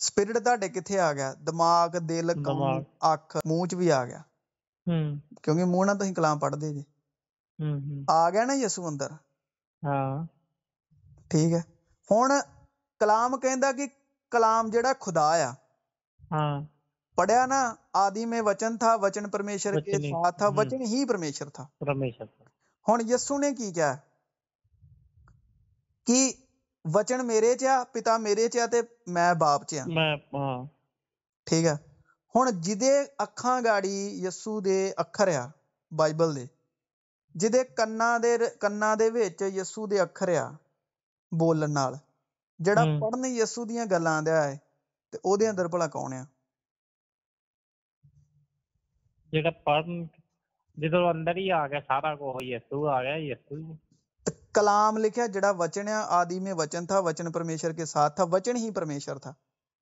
ਸਪਿਰਿਟ ਤੁਹਾਡੇ ਕਿੱਥੇ ਆ ਗਿਆ ਦਿਮਾਗ ਦਿਲ ਕੰਨ ਅੱਖ ਮੂੰਹ 'ਚ ਵੀ ਆ ਗਿਆ ਹੂੰ ਕਿਉਂਕਿ ਮੂੰਹ ਨਾਲ ਤੁਸੀਂ ਕਲਾਮ ਪੜ੍ਹਦੇ ਜੀ ਹੂੰ ਹੂੰ ਆ ਗਿਆ ਨਾ ਯਿਸੂ ਅੰਦਰ ਹਾਂ ਠੀਕ ਹੈ ਹੁਣ ਕਲਾਮ ਕਹਿੰਦਾ ਕਿ ਕਲਾਮ ਜਿਹੜਾ ਖੁਦਾ ਆ ਹਾਂ पढ़ा ना आदि में वचन था वचन परमेश्वर के साथ था वचन ही परमेश्वर था परमेश्वर हूँ यस्सु ने की क्या ਕਿ ਵਚਨ ਮੇਰੇ 'ਚ ਆ ਪਿਤਾ ਮੇਰੇ 'ਚ ਆ ਤੇ ਮੈਂ ਬਾਪ 'ਚ ਆ ਮੈਂ ਹਾਂ ਠੀਕ ਆ ਹੁਣ ਜਿਹਦੇ ਅੱਖਾਂ ਗਾੜੀ ਯਸੂ ਦੇ ਅੱਖਰ ਆ ਬਾਈਬਲ ਦੇ ਜਿਹਦੇ ਕੰਨਾਂ ਦੇ ਕੰਨਾਂ ਦੇ ਵਿੱਚ ਯਸੂ ਦੇ ਅੱਖਰ ਆ ਬੋਲਣ ਨਾਲ ਜਿਹੜਾ ਪੜਨ ਯਸੂ ਦੀਆਂ ਗੱਲਾਂ ਆਂਦਿਆ ਹੈ ਤੇ ਉਹਦੇ ਅੰਦਰ ਭਲਾ ਕੌਣ ਆ ਜਿਹੜਾ ਪੜਨ ਜਿਹਦੇ ਅੰਦਰ ਹੀ ਆ ਗਿਆ ਸਾਰਾ ਕੁਝ ਯਸੂ ਆ ਗਿਆ ਯਸੂ ਕਲਾਮ ਲਿਖਿਆ ਜਿਹੜਾ ਵਚਨ ਆ ਆਦੀ ਮੇ ਵਚਨ ਥਾ ਵਚਨ ਪਰਮੇਸ਼ਰ ਕੇ ਸਾਥ ਥਾ ਵਚਨ ਹੀ ਪਰਮੇਸ਼ਰ ਥਾ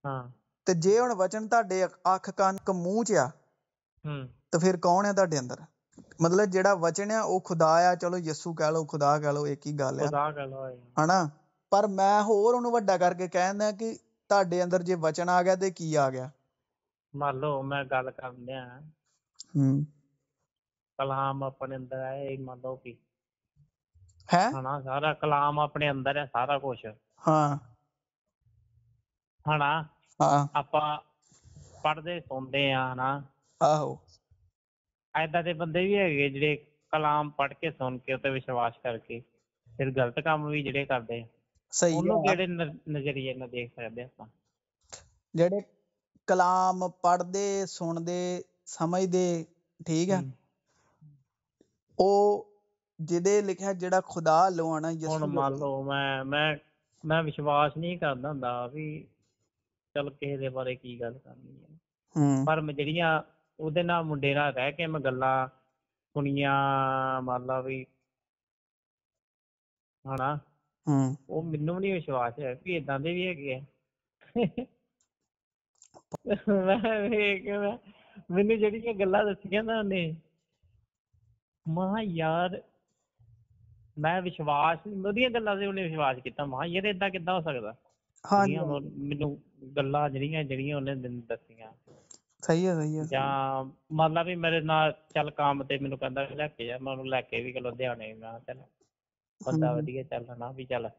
ਹਾਂ ਤੇ ਜੇ ਹੁਣ ਵਚਨ ਤੁਹਾਡੇ ਅੱਖ ਕੰਨ ਕ ਮੂੰਹ 'ਚ ਆ ਹੂੰ ਤਾਂ ਫਿਰ ਕੌਣ ਆ ਤੁਹਾਡੇ ਅੰਦਰ ਮਤਲਬ ਜਿਹੜਾ ਵਚਨ ਆ ਉਹ ਖੁਦਾ ਆ ਚਲੋ ਯਿਸੂ ਕਹ ਲਓ ਖੁਦਾ ਕਹ ਲਓ ਇੱਕ ਹੀ ਗੱਲ ਆ ਖੁਦਾ ਕਹ ਲਓ ਹਣਾ ਪਰ ਮੈਂ ਹੋਰ ਉਹਨੂੰ ਵੱਡਾ ਕਰਕੇ ਕਹਿੰਦਾ ਕਿ ਤੁਹਾਡੇ ਅੰਦਰ ਜੇ ਵਚਨ ਆ ਗਿਆ ਤੇ ਕੀ ਆ ਗਿਆ ਮੰਨ ਲਓ ਮੈਂ ਗੱਲ ਕਰਨ ਲਿਆ ਹੂੰ ਕਲਾਮ ਆਪਣੇ ਅੰਦਰ ਆਏ ਮੰਨ ਲਓ ਕਿ ਹੈ ਹਣਾ ਸਾਰਾ ਕਲਾਮ ਆਪਣੇ ਅੰਦਰ ਹੈ ਸਾਰਾ ਕੁਝ ਹਾਂ ਹਣਾ ਹਾਂ ਆਪਾਂ ਪੜਦੇ ਸੁਣਦੇ ਆ ਹਣਾ ਆਹੋ ਐਦਾਂ ਦੇ ਬੰਦੇ ਵੀ ਹੈਗੇ ਜਿਹੜੇ ਕਲਾਮ ਪੜ ਕੇ ਸੁਣ ਕੇ ਉਤੇ ਵਿਸ਼ਵਾਸ ਕਰਕੇ ਫਿਰ ਗਲਤ ਕੰਮ ਵੀ ਜਿਹੜੇ ਕਰਦੇ ਸਹੀ ਉਹਨੂੰ ਕਿਹੜੇ ਨਜ਼ਰੀਏ ਨਾਲ ਦੇਖ ਸਕਦੇ ਆਪਾਂ ਜਿਹੜੇ ਕਲਾਮ ਪੜਦੇ ਸੁਣਦੇ ਸਮਝਦੇ ਠੀਕ ਆ ਉਹ ਜਿਹਦੇ ਲਿਖਿਆ ਜਿਹੜਾ ਖੁਦਾ ਲਵਾਣਾ ਯਿਸੂ ਹੁਣ ਮੰਨ ਲਓ ਮੈਂ ਮੈਂ ਮੈਂ ਵਿਸ਼ਵਾਸ ਨਹੀਂ ਕਰਦਾ ਹੁੰਦਾ ਵੀ ਚਲ ਕਿਸੇ ਦੇ ਬਾਰੇ ਕੀ ਗੱਲ ਕਰਨੀ ਹੈ ਪਰ ਮੈਂ ਜਿਹੜੀਆਂ ਉਹਦੇ ਨਾਲ ਮੁੰਡੇ ਨਾਲ ਰਹਿ ਕੇ ਮੈਂ ਗੱਲਾਂ ਸੁਣੀਆਂ ਮੰਨ ਲਾ ਵੀ ਹਣਾ ਹੂੰ ਉਹ ਮੈਨੂੰ ਨਹੀਂ ਵਿਸ਼ਵਾਸ ਹੈ ਕਿ ਇਦਾਂ ਦੇ ਵੀ ਹੈਗੇ ਆ ਮੈਂ ਵੇਖ ਮੈਂ ਮੈਨੂੰ ਜਿਹੜੀਆਂ ਗੱਲਾਂ ਦੱਸੀਆਂ ਨਾ ਉਹਨੇ ਮਾ ਯਾਰ ਮੈਂ ਵਿਸ਼ਵਾਸ ਉਹਦੀਆਂ ਗੱਲਾਂ ਤੇ ਉਹਨੇ ਵਿਸ਼ਵਾਸ ਕੀਤਾ ਮਾ ਯਾਰ ਇਦਾਂ ਕਿੱਦਾਂ ਹੋ ਸਕਦਾ ਹਾਂਜੀ ਮੈਨੂੰ ਗੱਲਾਂ ਜਿਹੜੀਆਂ ਜਿਹੜੀਆਂ ਉਹਨੇ ਦਿਨ ਦੱਸੀਆਂ ਸਹੀ ਹੈ ਸਹੀ ਹੈ ਜਾਂ ਮੰਨ ਲਾ ਵੀ ਮੇਰੇ ਨਾਲ ਚੱਲ ਕੰਮ ਤੇ ਮੈਨੂੰ ਕਹਿੰਦਾ ਲੈ ਕੇ ਜਾ ਮੈਂ ਉਹਨੂੰ ਲੈ ਕੇ ਵੀ ਲੁਧਿਆਣੇ ਮੈਂ ਚੱਲ ਬੰਦਾ ਵਧੀਆ ਚੱਲਣਾ ਵੀ ਚੱਲ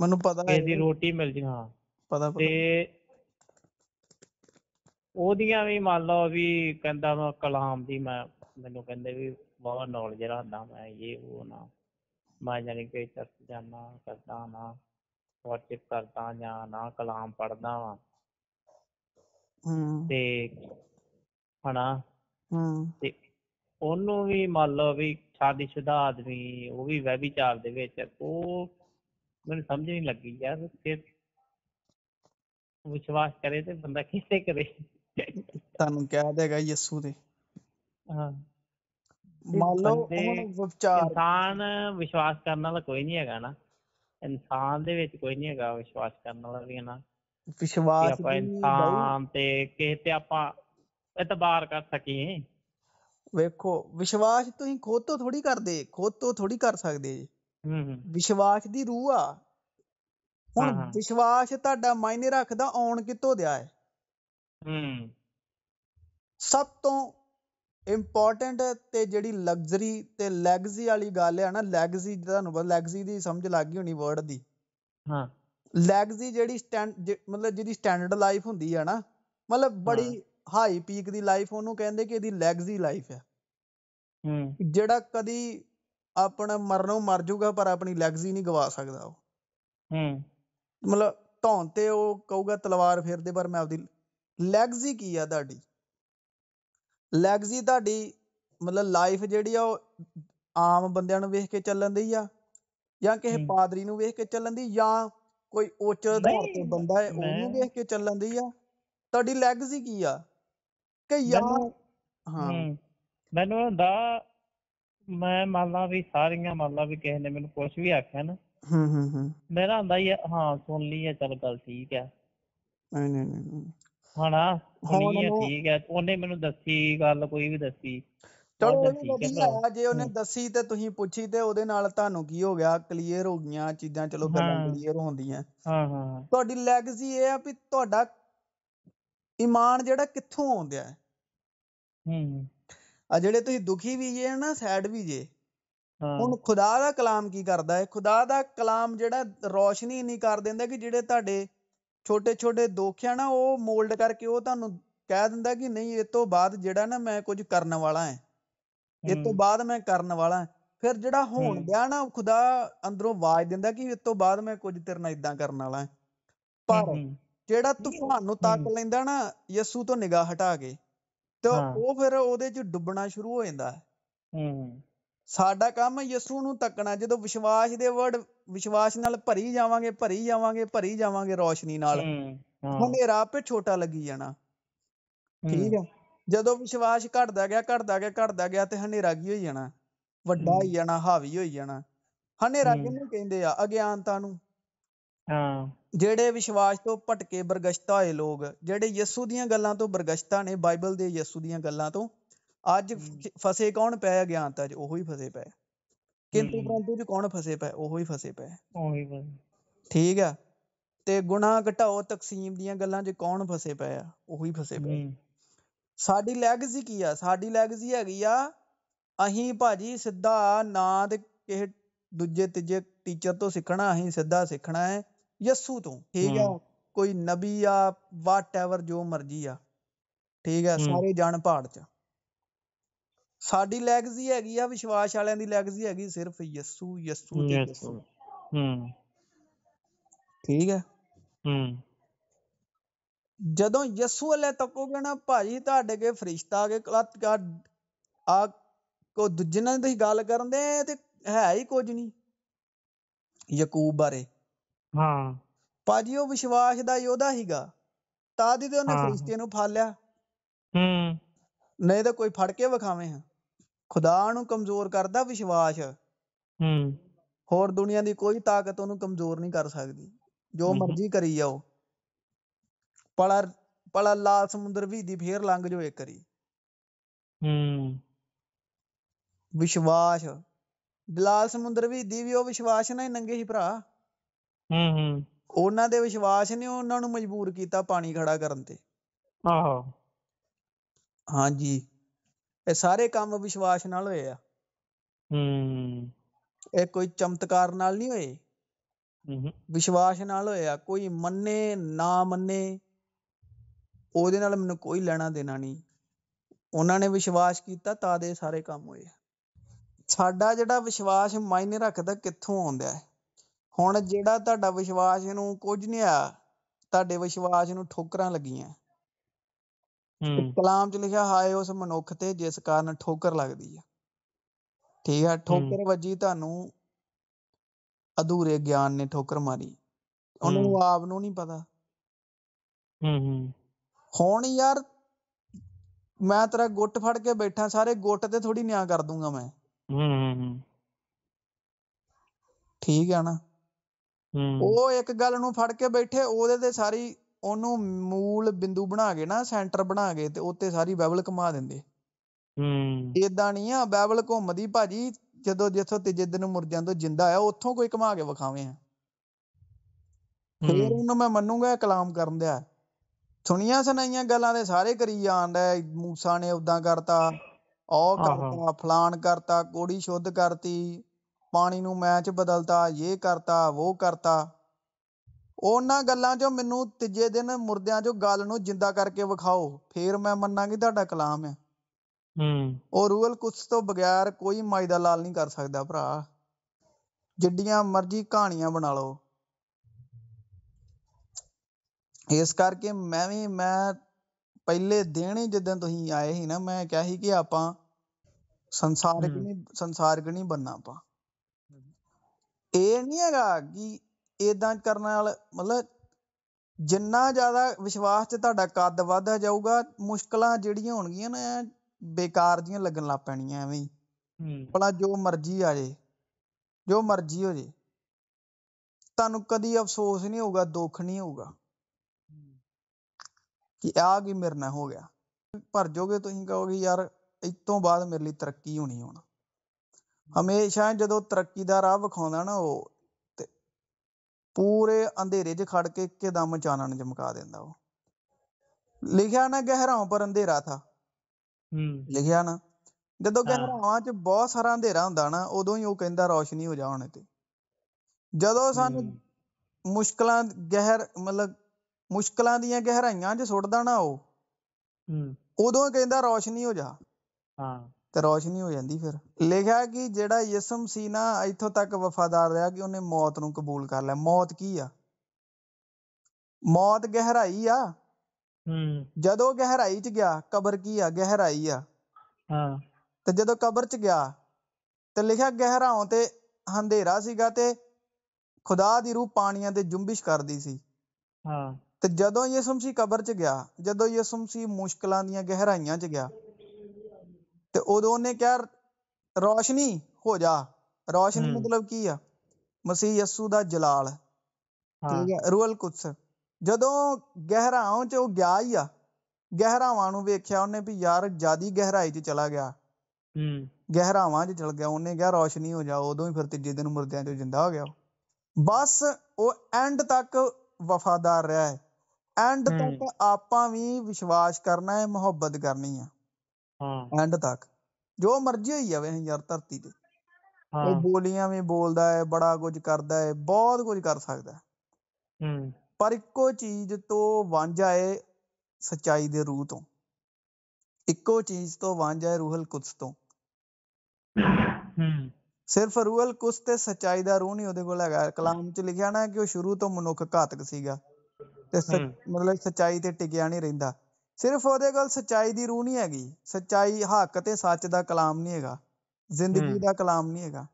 ਮੈਨੂੰ ਪਤਾ ਹੈ ਇਹਦੀ ਰੋਟੀ ਮਿਲ ਜੀ ਹਾਂ ਪਤਾ ਤੇ ਉਹਦੀਆਂ ਵੀ ਮੰਨ ਲਓ ਵੀ ਕਹਿੰਦਾ ਮੈਂ ਕਲਾਮ ਦੀ ਮੈਂ ਮੈਨੂੰ ਕਹਿੰਦੇ ਵੀ ਬਹੁਤ ਨੌਲੇਜ ਰੱਖਦਾ ਮੈਂ ਇਹ ਉਹ ਨਾ ਮੈਂ ਜਾਨੀ ਕਿ ਚਰਚ ਜਾਂਦਾ ਕਰਦਾ ਨਾ ਵਰਸ਼ਿਪ ਕਰਦਾ ਜਾਂ ਨਾ ਕਲਾਮ ਪੜਦਾ ਵਾਂ ਹੂੰ ਤੇ ਹਨਾ ਹੂੰ ਤੇ ਉਹਨੂੰ ਵੀ ਮੰਨ ਲਓ ਵੀ ਸ਼ਾਦੀशुदा ਆਦਮੀ ਉਹ ਵੀ ਵਿਚਾਰ ਦੇ ਵਿੱਚ ਉਹ ਮੈਨੂੰ ਸਮਝ ਨਹੀਂ ਲੱਗੀ ਯਾਰ ਫਿਰ ਵਿਸ਼ਵਾਸ ਕਰੇ ਤੇ ਬੰਦਾ ਕਿਸੇ ਕਰੇ ਤੁਹਾਨੂੰ ਕਹਿ ਦੇਗਾ ਯਿਸੂ ਦੇ ਹਾਂ ਮੰਨ ਲਓ ਵਿਚਾਰ ਇਨਸਾਨ ਵਿਸ਼ਵਾਸ ਕਰਨ ਵਾਲਾ ਕੋਈ ਨਹੀਂ ਹੈਗਾ ਨਾ ਇਨਸਾਨ ਦੇ ਵਿੱਚ ਕੋਈ ਨਹੀਂ ਹੈਗਾ ਵਿਸ਼ਵਾਸ ਕਰਨ ਵਾਲਾ ਵੀ ਨਾ ਵਿਸ਼ਵਾਸ ਆਪਾਂ ਇਨਸਾਨ ਤੇ ਕਿਸੇ ਤੇ ਆਪਾਂ ਇਤਬਾਰ ਕਰ ਸਕੀਏ ਵੇਖੋ ਵਿਸ਼ਵਾਸ ਤੁਸੀਂ ਖੁਦ ਤੋਂ ਥੋੜੀ ਕਰਦੇ ਖੁਦ ਤੋਂ ਥੋੜੀ ਕਰ ਸਕਦੇ ਜੀ ਹੂੰ ਵਿਸ਼ਵਾਸ ਦੀ ਰੂਹ ਆ ਹੁਣ ਵਿਸ਼ਵਾਸ ਤੁਹਾਡਾ ਮਾਇਨੇ ਰੱਖਦਾ ਆਉਣ ਕਿੱਥੋਂ ਦਿਆ ਹੈ ਹੂੰ ਸਭ ਤੋਂ ਇੰਪੋਰਟੈਂਟ ਤੇ ਜਿਹੜੀ ਲਗਜ਼ਰੀ ਤੇ ਲੈਗਜ਼ੀ ਵਾਲੀ ਗੱਲ ਹੈ ਨਾ ਲੈਗਜ਼ੀ ਤੁਹਾਨੂੰ ਪਤਾ ਲੈਗਜ਼ੀ ਦੀ ਸਮਝ ਲੱਗ ਗਈ ਹੋਣੀ ਵਰਡ ਦੀ ਹਾਂ ਲੈਗਜ਼ੀ ਜਿਹੜੀ ਸਟੈਂਡ ਮਤਲਬ ਜਿਹਦੀ ਸਟੈਂਡਰਡ ਲਾਈਫ ਹੁੰਦੀ ਹੈ ਨਾ ਮਤਲਬ ਬੜੀ ਹਾਈ ਪੀਕ ਦੀ ਲਾਈਫ ਉਹਨੂੰ ਕਹਿੰਦੇ ਕਿ ਇਹਦੀ ਲੈਗਜ਼ੀ ਲਾਈਫ ਹੈ ਹੂੰ ਜਿਹੜਾ ਕਦੀ ਆਪਣਾ ਮਰਨੋਂ ਮਰ ਜਾਊਗਾ ਪਰ ਆਪਣੀ ਲੈਗਜ਼ੀ ਨਹੀਂ ਗਵਾ ਸਕਦਾ ਉਹ ਹੂੰ ਮਤਲਬ ਧੌਣ ਤੇ ਉਹ ਕਹੂਗਾ ਤਲਵਾਰ ਫੇਰਦੇ ਪਰ ਮੈਂ ਆਪਦੀ ਲੈਗਜ਼ੀ ਕੀ ਆ ਤੁਹਾਡੀ ਲੈਗਸ ਤੁਹਾਡੀ ਮਤਲਬ ਲਾਈਫ ਜਿਹੜੀ ਆ ਉਹ ਆਮ ਬੰਦਿਆਂ ਨੂੰ ਵੇਖ ਕੇ ਚੱਲਣ ਦੀ ਆ ਜਾਂ ਕਿਸੇ ਪਾਦਰੀ ਨੂੰ ਵੇਖ ਕੇ ਚੱਲਣ ਦੀ ਜਾਂ ਕੋਈ ਉੱਚ ਆਧਾਰ ਤੇ ਬੰਦਾ ਹੈ ਉਹਨੂੰ ਵੇਖ ਕੇ ਚੱਲਣ ਦੀ ਆ ਤੁਹਾਡੀ ਲੈਗਸ ਹੀ ਕੀ ਆ ਕਿ ਯਾਰ ਹਾਂ ਮੈਨੂੰ ਹੁੰਦਾ ਮੈਂ ਮੰਨ ਲਾ ਵੀ ਸਾਰੀਆਂ ਮੰਨ ਲਾ ਵੀ ਕਿਸੇ ਨੇ ਮੈਨੂੰ ਕੁਝ ਵੀ ਆਖਿਆ ਨਾ ਹੂੰ ਹੂੰ ਹੂੰ ਮੇਰਾ ਹੁੰਦਾ ਹੀ ਹਾਂ ਸੁਣ ਲਈ ਹੈ ਚੱਲ ਗੱਲ ਠੀਕ ਹੈ ਨਹੀਂ ਨਹੀਂ ਨਹੀਂ ਹਣਾ ਸੁਣੀ ਉਹਨੂੰ- ਠੀਕ ਹੈ ਉਹਨੇ ਮੈਨੂੰ ਦੱਸੀ ਗੱਲ ਕੋਈ ਵੀ ਦੱਸੀ ਚਲੋ ਵਧੀਆ ਜੇ ਉਹਨੇ ਦੱਸੀ ਤੇ ਤੁਸੀਂ ਪੁੱਛੀ ਤੇ ਉਹਦੇ ਨਾਲ ਤੁਹਾਨੂੰ ਕੀ ਹੋ ਗਿਆ ਕਲੀਅਰ ਹੋ ਗਈਆਂ ਚੀਜ਼ਾਂ ਚਲੋ ਗੱਲਾਂ ਕਲੀਅਰ ਹੁੰਦੀਆਂ ਹਾਂ ਹਾਂ ਤੁਹਾਡੀ ਲੈਗਸੀ ਇਹ ਆ ਵੀ ਤੁਹਾਡਾ ਈਮਾਨ ਜਿਹੜਾ ਕਿੱਥੋਂ ਆਉਂਦਿਆ ਹੈ ਹੂੰ ਆ ਜਿਹੜੇ ਤੁਸੀਂ ਦੁਖੀ ਵੀ ਜੇ ਨਾ ਸੈਡ ਵੀ ਜੇ ਹਾਂ ਹੁਣ ਖੁਦਾ ਦਾ ਕਲਾਮ ਕੀ ਕਰਦਾ ਹੈ ਖੁਦਾ ਦਾ ਕਲਾਮ ਜਿਹੜਾ ਰੋਸ਼ਨੀ ਨਹੀਂ ਕਰ ਦਿੰਦਾ ਕਿ ਜਿਹੜੇ ਤੁਹਾਡੇ ਛੋਟੇ ਛੋਟੇ ਦੋਖ ਆ ਨਾ ਉਹ ਮੋਲਡ ਕਰਕੇ ਉਹ ਤੁਹਾਨੂੰ ਕਹਿ ਦਿੰਦਾ ਕਿ ਨਹੀਂ ਇਹ ਤੋਂ ਬਾਅਦ ਜਿਹੜਾ ਨਾ ਮੈਂ ਕੁਝ ਕਰਨ ਵਾਲਾ ਹਾਂ ਇਹ ਤੋਂ ਬਾਅਦ ਮੈਂ ਕਰਨ ਵਾਲਾ ਫਿਰ ਜਿਹੜਾ ਹੋਣ ਗਿਆ ਨਾ ਖੁਦਾ ਅੰਦਰੋਂ ਆਵਾਜ਼ ਦਿੰਦਾ ਕਿ ਇਹ ਤੋਂ ਬਾਅਦ ਮੈਂ ਕੁਝ ਤੇਰੇ ਨਾਲ ਇਦਾਂ ਕਰਨ ਵਾਲਾ ਪਰ ਜਿਹੜਾ ਤੂਫਾਨ ਨੂੰ ਤੱਕ ਲੈਂਦਾ ਨਾ ਯਸੂ ਤੋਂ ਨਿਗਾਹ ਹਟਾ ਕੇ ਤੇ ਉਹ ਫਿਰ ਉਹਦੇ ਚ ਡੁੱਬਣਾ ਸ਼ੁਰੂ ਹੋ ਜਾਂਦਾ ਹੂੰ ਸਾਡਾ ਕੰਮ ਯਿਸੂ ਨੂੰ ਤੱਕਣਾ ਜਦੋਂ ਵਿਸ਼ਵਾਸ ਦੇ ਵਰਡ ਵਿਸ਼ਵਾਸ ਨਾਲ ਭਰੀ ਜਾਵਾਂਗੇ ਭਰੀ ਜਾਵਾਂਗੇ ਭਰੀ ਜਾਵਾਂਗੇ ਰੋਸ਼ਨੀ ਨਾਲ ਹਨੇਰਾ ਆਪੇ ਛੋਟਾ ਲੱਗੀ ਜਾਣਾ ਠੀਕ ਹੈ ਜਦੋਂ ਵਿਸ਼ਵਾਸ ਘਟਦਾ ਗਿਆ ਘਟਦਾ ਗਿਆ ਘਟਦਾ ਗਿਆ ਤੇ ਹਨੇਰਾ ਕੀ ਹੋਈ ਜਾਣਾ ਵੱਡਾ ਹੋਈ ਜਾਣਾ ਹਾਵੀ ਹੋਈ ਜਾਣਾ ਹਨੇਰਾ ਕਿਹਨੂੰ ਕਹਿੰਦੇ ਆ ਅਗਿਆਨਤਾ ਨੂੰ ਹਾਂ ਜਿਹੜੇ ਵਿਸ਼ਵਾਸ ਤੋਂ ਭਟਕੇ ਬਰਗਸ਼ਤਾ ਹੋਏ ਲੋਕ ਜਿਹੜੇ ਯਿਸੂ ਦੀਆਂ ਗੱਲਾਂ ਤੋਂ ਬਰਗਸ਼ਤਾ ਨੇ ਬਾਈਬਲ ਦੇ ਯਿਸੂ ਦੀਆਂ ਗੱਲਾਂ ਤੋਂ ਅੱਜ ਫਸੇ ਕੌਣ ਪਏ ਅਗਿਆਨਤਾ 'ਚ ਉਹੋ ਹੀ ਫਸੇ ਪਏ ਕਿੰਤੂ ਪਰੰਤੂ 'ਚ ਕੌਣ ਫਸੇ ਪਏ ਉਹੋ ਹੀ ਫਸੇ ਪਏ ਉਹੀ ਬਸ ਠੀਕ ਆ ਤੇ ਗੁਨਾਹ ਘਟਾਓ ਤਕਸੀਮ ਦੀਆਂ ਗੱਲਾਂ 'ਚ ਕੌਣ ਫਸੇ ਪਏ ਆ ਉਹੋ ਹੀ ਫਸੇ ਪਏ ਸਾਡੀ ਲੈਗਸੀ ਕੀ ਆ ਸਾਡੀ ਲੈਗਸੀ ਹੈਗੀ ਆ ਅਹੀਂ ਭਾਜੀ ਸਿੱਧਾ ਨਾ ਤੇ ਕਿਸੇ ਦੂਜੇ ਤੀਜੇ ਟੀਚਰ ਤੋਂ ਸਿੱਖਣਾ ਅਹੀਂ ਸਿੱਧਾ ਸਿੱਖਣਾ ਹੈ ਯਸੂ ਤੋਂ ਠੀਕ ਆ ਕੋਈ ਨਬੀ ਆ ਵਾਟ ਐਵਰ ਜੋ ਮਰਜੀ ਆ ਠੀਕ ਆ ਸਾਰੇ ਜਾਣ ਪਹਾੜ 'ਚ ਸਾਡੀ ਲੈਗਸੀ ਹੈਗੀ ਆ ਵਿਸ਼ਵਾਸ ਵਾਲਿਆਂ ਦੀ ਲੈਗਸੀ ਹੈਗੀ ਸਿਰਫ ਯਸੂ ਯਸੂ ਤੇ ਯਸੂ ਹੂੰ ਠੀਕ ਹੈ ਹੂੰ ਜਦੋਂ ਯਸੂ ਅੱਲੇ ਤੱਕੋਗੇ ਨਾ ਭਾਜੀ ਤੁਹਾਡੇ ਕੇ ਫਰਿਸ਼ਤਾ ਆ ਕੇ ਕਲਤਕਾਰ ਆ ਕੋ ਜਿਨ੍ਹਾਂ ਦੀ ਤੁਸੀਂ ਗੱਲ ਕਰਦੇ ਤੇ ਹੈ ਹੀ ਕੁਝ ਨਹੀਂ ਯਾਕੂਬ ਬਾਰੇ ਹਾਂ ਭਾਜੀ ਉਹ ਵਿਸ਼ਵਾਸ ਦਾ ਯੋਧਾ ਹੀਗਾ ਤਾਂ ਦੀ ਤੇ ਉਹਨੇ ਫਰਿਸ਼ਤੇ ਨੂੰ ਫਾਲਿਆ ਲਿਆ ਹੂੰ ਨਹੀਂ ਤਾਂ ਕੋਈ ਫੜ ਕੇ ਵਿਖਾਵੇਂ ਹਾਂ ਖੁਦਾ ਨੂੰ ਕਮਜ਼ੋਰ ਕਰਦਾ ਵਿਸ਼ਵਾਸ ਹੂੰ ਹੋਰ ਦੁਨੀਆ ਦੀ ਕੋਈ ਤਾਕਤ ਉਹਨੂੰ ਕਮਜ਼ੋਰ ਨਹੀਂ ਕਰ ਸਕਦੀ ਜੋ ਮਰਜ਼ੀ ਕਰੀ ਜਾਓ ਪਲਾ ਪਲਾ ਲਾਲ ਸਮੁੰਦਰ ਵੀ ਦੀ ਫੇਰ ਲੰਘ ਜੋ ਇੱਕ ਵਾਰੀ ਹੂੰ ਵਿਸ਼ਵਾਸ ਲਾਲ ਸਮੁੰਦਰ ਵੀ ਦੀ ਵੀ ਉਹ ਵਿਸ਼ਵਾਸ ਨਾਲ ਹੀ ਨੰਗੇ ਸੀ ਭਰਾ ਹੂੰ ਹੂੰ ਉਹਨਾਂ ਦੇ ਵਿਸ਼ਵਾਸ ਨੇ ਉਹਨਾਂ ਨੂੰ ਮਜਬੂਰ ਕੀਤਾ ਪਾਣੀ ਖੜਾ ਕਰਨ ਤੇ ਆਹੋ ਹਾਂਜੀ ਇਹ ਸਾਰੇ ਕੰਮ ਵਿਸ਼ਵਾਸ ਨਾਲ ਹੋਏ ਆ ਹੂੰ ਇਹ ਕੋਈ ਚਮਤਕਾਰ ਨਾਲ ਨਹੀਂ ਹੋਏ ਹੂੰ ਵਿਸ਼ਵਾਸ ਨਾਲ ਹੋਇਆ ਕੋਈ ਮੰਨੇ ਨਾ ਮੰਨੇ ਉਹਦੇ ਨਾਲ ਮੈਨੂੰ ਕੋਈ ਲੈਣਾ ਦੇਣਾ ਨਹੀਂ ਉਹਨਾਂ ਨੇ ਵਿਸ਼ਵਾਸ ਕੀਤਾ ਤਾਂ ਦੇ ਸਾਰੇ ਕੰਮ ਹੋਏ ਸਾਡਾ ਜਿਹੜਾ ਵਿਸ਼ਵਾਸ ਮਾਇਨੇ ਰੱਖਦਾ ਕਿੱਥੋਂ ਆਉਂਦਾ ਹੈ ਹੁਣ ਜਿਹੜਾ ਤੁਹਾਡਾ ਵਿਸ਼ਵਾਸ ਨੂੰ ਕੁਝ ਨਹੀਂ ਆ ਤੁਹਾਡੇ ਵਿਸ਼ਵਾਸ ਨੂੰ ਠੋਕਰਾਂ ਲੱਗੀਆਂ ਕਲਾਮ ਚ ਲਿਖਿਆ ਹਾਏ ਉਸ ਮਨੁੱਖ ਤੇ ਜਿਸ ਕਾਰਨ ਠੋਕਰ ਲੱਗਦੀ ਆ ਠੀਕ ਆ ਠੋਕਰ ਵੱਜੀ ਤੁਹਾਨੂੰ ਅਧੂਰੇ ਗਿਆਨ ਨੇ ਠੋਕਰ ਮਾਰੀ ਉਹਨੂੰ ਆਪ ਨੂੰ ਨਹੀਂ ਪਤਾ ਹੂੰ ਹੂੰ ਹੁਣ ਯਾਰ ਮੈਂ ਤੇਰਾ ਗੁੱਟ ਫੜ ਕੇ ਬੈਠਾ ਸਾਰੇ ਗੁੱਟ ਤੇ ਥੋੜੀ ਨਿਆਂ ਕਰ ਦੂੰਗਾ ਮੈਂ ਹੂੰ ਹੂੰ ਠੀਕ ਆ ਨਾ ਉਹ ਇੱਕ ਗੱਲ ਨੂੰ ਫੜ ਕੇ ਬੈਠੇ ਉਹਦੇ ਤੇ ਸਾਰੀ ਉਹਨੂੰ ਮੂਲ ਬਿੰਦੂ ਬਣਾ ਕੇ ਨਾ ਸੈਂਟਰ ਬਣਾ ਕੇ ਤੇ ਉੱਤੇ ਸਾਰੀ ਬਾਈਬਲ ਘੁਮਾ ਦਿੰਦੇ ਹੂੰ ਇਦਾਂ ਨਹੀਂ ਆ ਬਾਈਬਲ ਘੁੰਮਦੀ ਭਾਜੀ ਜਦੋਂ ਜਿੱਥੋਂ ਤੀਜੇ ਦਿਨ ਮੁਰਦਿਆਂ ਤੋਂ ਜਿੰਦਾ ਆ ਉੱਥੋਂ ਕੋਈ ਘੁਮਾ ਕੇ ਵਿਖਾਵੇਂ ਆ ਹੂੰ ਉਹਨੂੰ ਮੈਂ ਮੰਨੂਗਾ ਕਲਾਮ ਕਰਨ ਦਿਆ ਸੁਣੀਆਂ ਸੁਣਾਈਆਂ ਗੱਲਾਂ ਦੇ ਸਾਰੇ ਕਰੀ ਜਾਂਦਾ ਮੂਸਾ ਨੇ ਉਦਾਂ ਕਰਤਾ ਉਹ ਕਰਤਾ ਫਲਾਨ ਕਰਤਾ ਕੋੜੀ ਸ਼ੁੱਧ ਕਰਤੀ ਪਾਣੀ ਨੂੰ ਮੈਂ ਚ ਬਦਲਤਾ ਇਹ ਕਰਤਾ ਉਹ ਕਰਤਾ ਉਹਨਾਂ ਗੱਲਾਂ 'ਚੋਂ ਮੈਨੂੰ ਤੀਜੇ ਦਿਨ ਮੁਰਦਿਆਂ 'ਚੋਂ ਗੱਲ ਨੂੰ ਜਿੰਦਾ ਕਰਕੇ ਵਿਖਾਓ ਫੇਰ ਮੈਂ ਮੰਨਾਂਗੀ ਤੁਹਾਡਾ ਕਲਾਮ ਹੈ ਹੂੰ ਉਹ ਰੂਹਲ ਕੁਛ ਤੋਂ ਬਗੈਰ ਕੋਈ ਮਾਈ ਦਾ ਲਾਲ ਨਹੀਂ ਕਰ ਸਕਦਾ ਭਰਾ ਜਿੱਡੀਆਂ ਮਰਜ਼ੀ ਕਹਾਣੀਆਂ ਬਣਾ ਲਓ ਇਸ ਕਰਕੇ ਮੈਂ ਵੀ ਮੈਂ ਪਹਿਲੇ ਦਿਨ ਹੀ ਜਦੋਂ ਤੁਸੀਂ ਆਏ ਸੀ ਨਾ ਮੈਂ ਕਿਹਾ ਸੀ ਕਿ ਆਪਾਂ ਸੰਸਾਰਿਕ ਨਹੀਂ ਸੰਸਾਰਿਕ ਨਹੀਂ ਬੰਨਾ ਆਪਾਂ ਇਹ ਨਹੀਂ ਹੈਗਾ ਕਿ ਇਦਾਂ ਕਰਨ ਨਾਲ ਮਤਲਬ ਜਿੰਨਾ ਜ਼ਿਆਦਾ ਵਿਸ਼ਵਾਸ ਤੇ ਤੁਹਾਡਾ ਕੱਦ ਵਧਦਾ ਜਾਊਗਾ ਮੁਸ਼ਕਲਾਂ ਜਿਹੜੀਆਂ ਹੋਣਗੀਆਂ ਨਾ ਬੇਕਾਰ ਜੀਆਂ ਲੱਗਣ ਲੱਗ ਪੈਣੀਆਂ ਐਵੇਂ ਹੀ ਭਲਾ ਜੋ ਮਰਜ਼ੀ ਆ ਜੇ ਜੋ ਮਰਜ਼ੀ ਹੋ ਜੇ ਤੁਹਾਨੂੰ ਕਦੀ ਅਫਸੋਸ ਨਹੀਂ ਹੋਊਗਾ ਦੁੱਖ ਨਹੀਂ ਹੋਊਗਾ ਕਿ ਆ ਕੀ ਮੇਰੇ ਨਾਲ ਹੋ ਗਿਆ ਭਰ ਜੋਗੇ ਤੁਸੀਂ ਕਹੋਗੇ ਯਾਰ ਇਤੋਂ ਬਾਅਦ ਮੇਰੇ ਲਈ ਤਰੱਕੀ ਹੋਣੀ ਹੋਣਾ ਹਮੇਸ਼ਾ ਜਦੋਂ ਤਰੱਕੀ ਦਾ ਰਾਹ ਵਿਖਾਉਂਦਾ ਨਾ ਉਹ ਪੂਰੇ ਅੰਧੇਰੇ 'ਚ ਖੜ ਕੇ ਕਿਦਮ ਚਾਨਣ ਚਮਕਾ ਦਿੰਦਾ ਉਹ ਲਿਖਿਆ ਨਾ ਗਹਿਰਾਉਂ ਪਰ ਅੰਧੇਰਾ ਥਾ ਹੂੰ ਲਿਖਿਆ ਨਾ ਜਦੋਂ ਗਹਿਰਾਵਾਂ 'ਚ ਬਹੁਤ ਸਾਰਾ ਅੰਧੇਰਾ ਹੁੰਦਾ ਨਾ ਉਦੋਂ ਹੀ ਉਹ ਕਹਿੰਦਾ ਰੌਸ਼ਨੀ ਹੋ ਜਾ ਹੁਣ ਤੇ ਜਦੋਂ ਸਾਨੂੰ ਮੁਸ਼ਕਲਾਂ ਗਹਿਰ ਮਤਲਬ ਮੁਸ਼ਕਲਾਂ ਦੀਆਂ ਗਹਿਰਾਈਆਂ 'ਚ ਸੁੱਟਦਾ ਨਾ ਉਹ ਹੂੰ ਉਦੋਂ ਕਹਿੰਦਾ ਰੌਸ਼ਨੀ ਹੋ ਜਾ ਹਾਂ ਤੇ ਰੋਸ਼ਨੀ ਹੋ ਜਾਂਦੀ ਫਿਰ ਲਿਖਿਆ ਕਿ ਜਿਹੜਾ ਯਿਸਮ ਸੀ ਨਾ ਇੱਥੋਂ ਤੱਕ ਵਫਾਦਾਰ ਰਿਹਾ ਕਿ ਉਹਨੇ ਮੌਤ ਨੂੰ ਕਬੂਲ ਕਰ ਲਿਆ ਮੌਤ ਕੀ ਆ ਮੌਤ ਗਹਿਰਾਈ ਆ ਹੂੰ ਜਦੋਂ ਗਹਿਰਾਈ ਚ ਗਿਆ ਕਬਰ ਕੀ ਆ ਗਹਿਰਾਈ ਆ ਹਾਂ ਤੇ ਜਦੋਂ ਕਬਰ ਚ ਗਿਆ ਤੇ ਲਿਖਿਆ ਗਹਿਰਾਉਂ ਤੇ ਹਨੇਰਾ ਸੀਗਾ ਤੇ ਖੁਦਾ ਦੀ ਰੂਹ ਪਾਣੀਆਂ ਤੇ ਜੁੰਬਿਸ਼ ਕਰਦੀ ਸੀ ਹਾਂ ਤੇ ਜਦੋਂ ਯਿਸਮ ਸੀ ਕਬਰ ਚ ਗਿਆ ਜਦੋਂ ਯਿਸਮ ਸੀ ਮੁਸ਼ਕਲਾਂ ਦੀਆਂ ਗਹਿਰਾਈਆਂ ਚ ਗਿਆ ਤੇ ਉਦੋਂ ਉਹਨੇ ਕਿਹਾ ਰੋਸ਼ਨੀ ਹੋ ਜਾ ਰੋਸ਼ਨੀ ਮਤਲਬ ਕੀ ਆ ਮਸੀਹ ਯਸੂ ਦਾ ਜਲਾਲ ਠੀਕ ਹੈ ਰੂਹਲ ਕੁਦਸ ਜਦੋਂ ਗਹਿਰਾਵਾਂ ਚ ਉਹ ਗਿਆ ਹੀ ਆ ਗਹਿਰਾਵਾਂ ਨੂੰ ਵੇਖਿਆ ਉਹਨੇ ਵੀ ਯਾਰ ਜਿਆਦੀ ਗਹਿਰਾਈ 'ਚ ਚਲਾ ਗਿਆ ਹੂੰ ਗਹਿਰਾਵਾਂ 'ਚ ਚਲ ਗਿਆ ਉਹਨੇ ਕਿਹਾ ਰੋਸ਼ਨੀ ਹੋ ਜਾ ਉਦੋਂ ਹੀ ਫਿਰ ਤੀਜੇ ਦਿਨ ਮਰਦਿਆਂ 'ਚੋਂ ਜਿੰਦਾ ਹੋ ਗਿਆ ਬਸ ਉਹ ਐਂਡ ਤੱਕ ਵਫਾਦਾਰ ਰਿਹਾ ਐਂਡ ਤੱਕ ਆਪਾਂ ਵੀ ਵਿਸ਼ਵਾਸ ਕਰਨਾ ਹੈ ਮੁਹੱਬਤ ਕਰਨੀ ਆ ਹਾਂ ਐਂਡ ਤੱਕ ਜੋ ਮਰਜ਼ੀ ਹੋਈ ਜਾਵੇ ਅਸੀਂ ਯਾਰ ਧਰਤੀ ਤੇ ਉਹ ਬੋਲੀਆਂ ਵੀ ਬੋਲਦਾ ਹੈ ਬੜਾ ਕੁਝ ਕਰਦਾ ਹੈ ਬਹੁਤ ਕੁਝ ਕਰ ਸਕਦਾ ਹੂੰ ਪਰ ਇੱਕੋ ਚੀਜ਼ ਤੋਂ ਵਾਂਝਾ ਹੈ ਸਚਾਈ ਦੇ ਰੂਹ ਤੋਂ ਇੱਕੋ ਚੀਜ਼ ਤੋਂ ਵਾਂਝਾ ਹੈ ਰੂਹਲ ਕੁਦਸ ਤੋਂ ਹੂੰ ਸਿਰਫ ਰੂਹਲ ਕੁਦਸ ਤੇ ਸਚਾਈ ਦਾ ਰੂਹ ਨਹੀਂ ਉਹਦੇ ਕੋਲ ਹੈਗਾ ਕਲਾਮ ਚ ਲਿਖਿਆ ਨਾ ਕਿ ਉਹ ਸ਼ੁਰੂ ਤੋਂ ਮਨੁੱਖ ਘਾਤਕ ਸੀਗਾ ਤੇ ਮਤਲਬ ਸਚਾਈ ਤੇ ਟਿਕਿਆ ਨਹੀਂ ਰਹਿੰਦਾ ਸਿਰਫ ਉਹਦੇ ਕੋਲ ਸਚਾਈ ਦੀ ਰੂਹ ਨਹੀਂ ਹੈਗੀ ਸਚਾਈ ਹੱਕ ਤੇ ਸੱਚ ਦਾ ਕਲਾਮ ਨਹੀਂ ਹੈਗਾ ਜ਼ਿੰਦਗੀ ਦਾ ਕਲਾਮ ਨਹੀਂ ਹੈਗਾ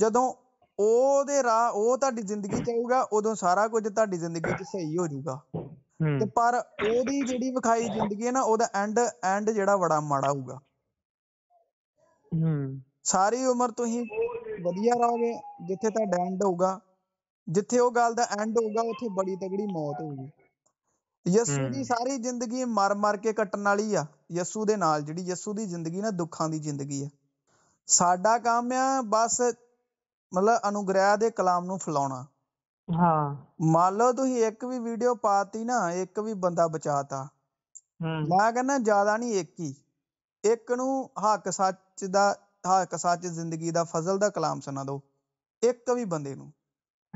ਜਦੋਂ ਉਹਦੇ ਰਾਹ ਉਹ ਤੁਹਾਡੀ ਜ਼ਿੰਦਗੀ ਚ ਆਊਗਾ ਉਦੋਂ ਸਾਰਾ ਕੁਝ ਤੁਹਾਡੀ ਜ਼ਿੰਦਗੀ ਚ ਸਹੀ ਹੋ ਜਾਊਗਾ ਤੇ ਪਰ ਉਹਦੀ ਜਿਹੜੀ ਵਿਖਾਈ ਜ਼ਿੰਦਗੀ ਹੈ ਨਾ ਉਹਦਾ ਐਂਡ ਐਂਡ ਜਿਹੜਾ ਬੜਾ ਮਾੜਾ ਹੋਊਗਾ ਹੂੰ ਸਾਰੀ ਉਮਰ ਤੁਸੀਂ ਵਧੀਆ ਰਹੋਗੇ ਜਿੱਥੇ ਤੁਹਾਡਾ ਐਂਡ ਹੋਊਗਾ ਜਿੱਥੇ ਉਹ ਗੱਲ ਦਾ ਐਂਡ ਹੋਊਗਾ ਉੱਥੇ ਬੜੀ ਤਗੜੀ ਮੌਤ ਹੋਊਗੀ ਯਸੂ ਦੀ ਸਾਰੀ ਜ਼ਿੰਦਗੀ ਮਰ-ਮਰ ਕੇ ਕੱਟਣ ਵਾਲੀ ਆ ਯਸੂ ਦੇ ਨਾਲ ਜਿਹੜੀ ਯਸੂ ਦੀ ਜ਼ਿੰਦਗੀ ਨਾ ਦੁੱਖਾਂ ਦੀ ਜ਼ਿੰਦਗੀ ਆ ਸਾਡਾ ਕੰਮ ਆ ਬਸ ਮਤਲਬ ਅਨੁਗ੍ਰਹਿ ਦੇ ਕਲਾਮ ਨੂੰ ਫਲਾਉਣਾ ਹਾਂ ਮੰਨ ਲਓ ਤੁਸੀਂ ਇੱਕ ਵੀ ਵੀਡੀਓ ਪਾਤੀ ਨਾ ਇੱਕ ਵੀ ਬੰਦਾ ਬਚਾਤਾ ਹੂੰ ਮੈਂ ਕਹਿੰਦਾ ਜ਼ਿਆਦਾ ਨਹੀਂ ਇੱਕ ਹੀ ਇੱਕ ਨੂੰ ਹੱਕ ਸੱਚ ਦਾ ਹੱਕ ਸੱਚ ਜ਼ਿੰਦਗੀ ਦਾ ਫਜ਼ਲ ਦਾ ਕਲਾਮ ਸੁਣਾ ਦਿਓ ਇੱਕ ਵੀ ਬੰਦੇ ਨੂੰ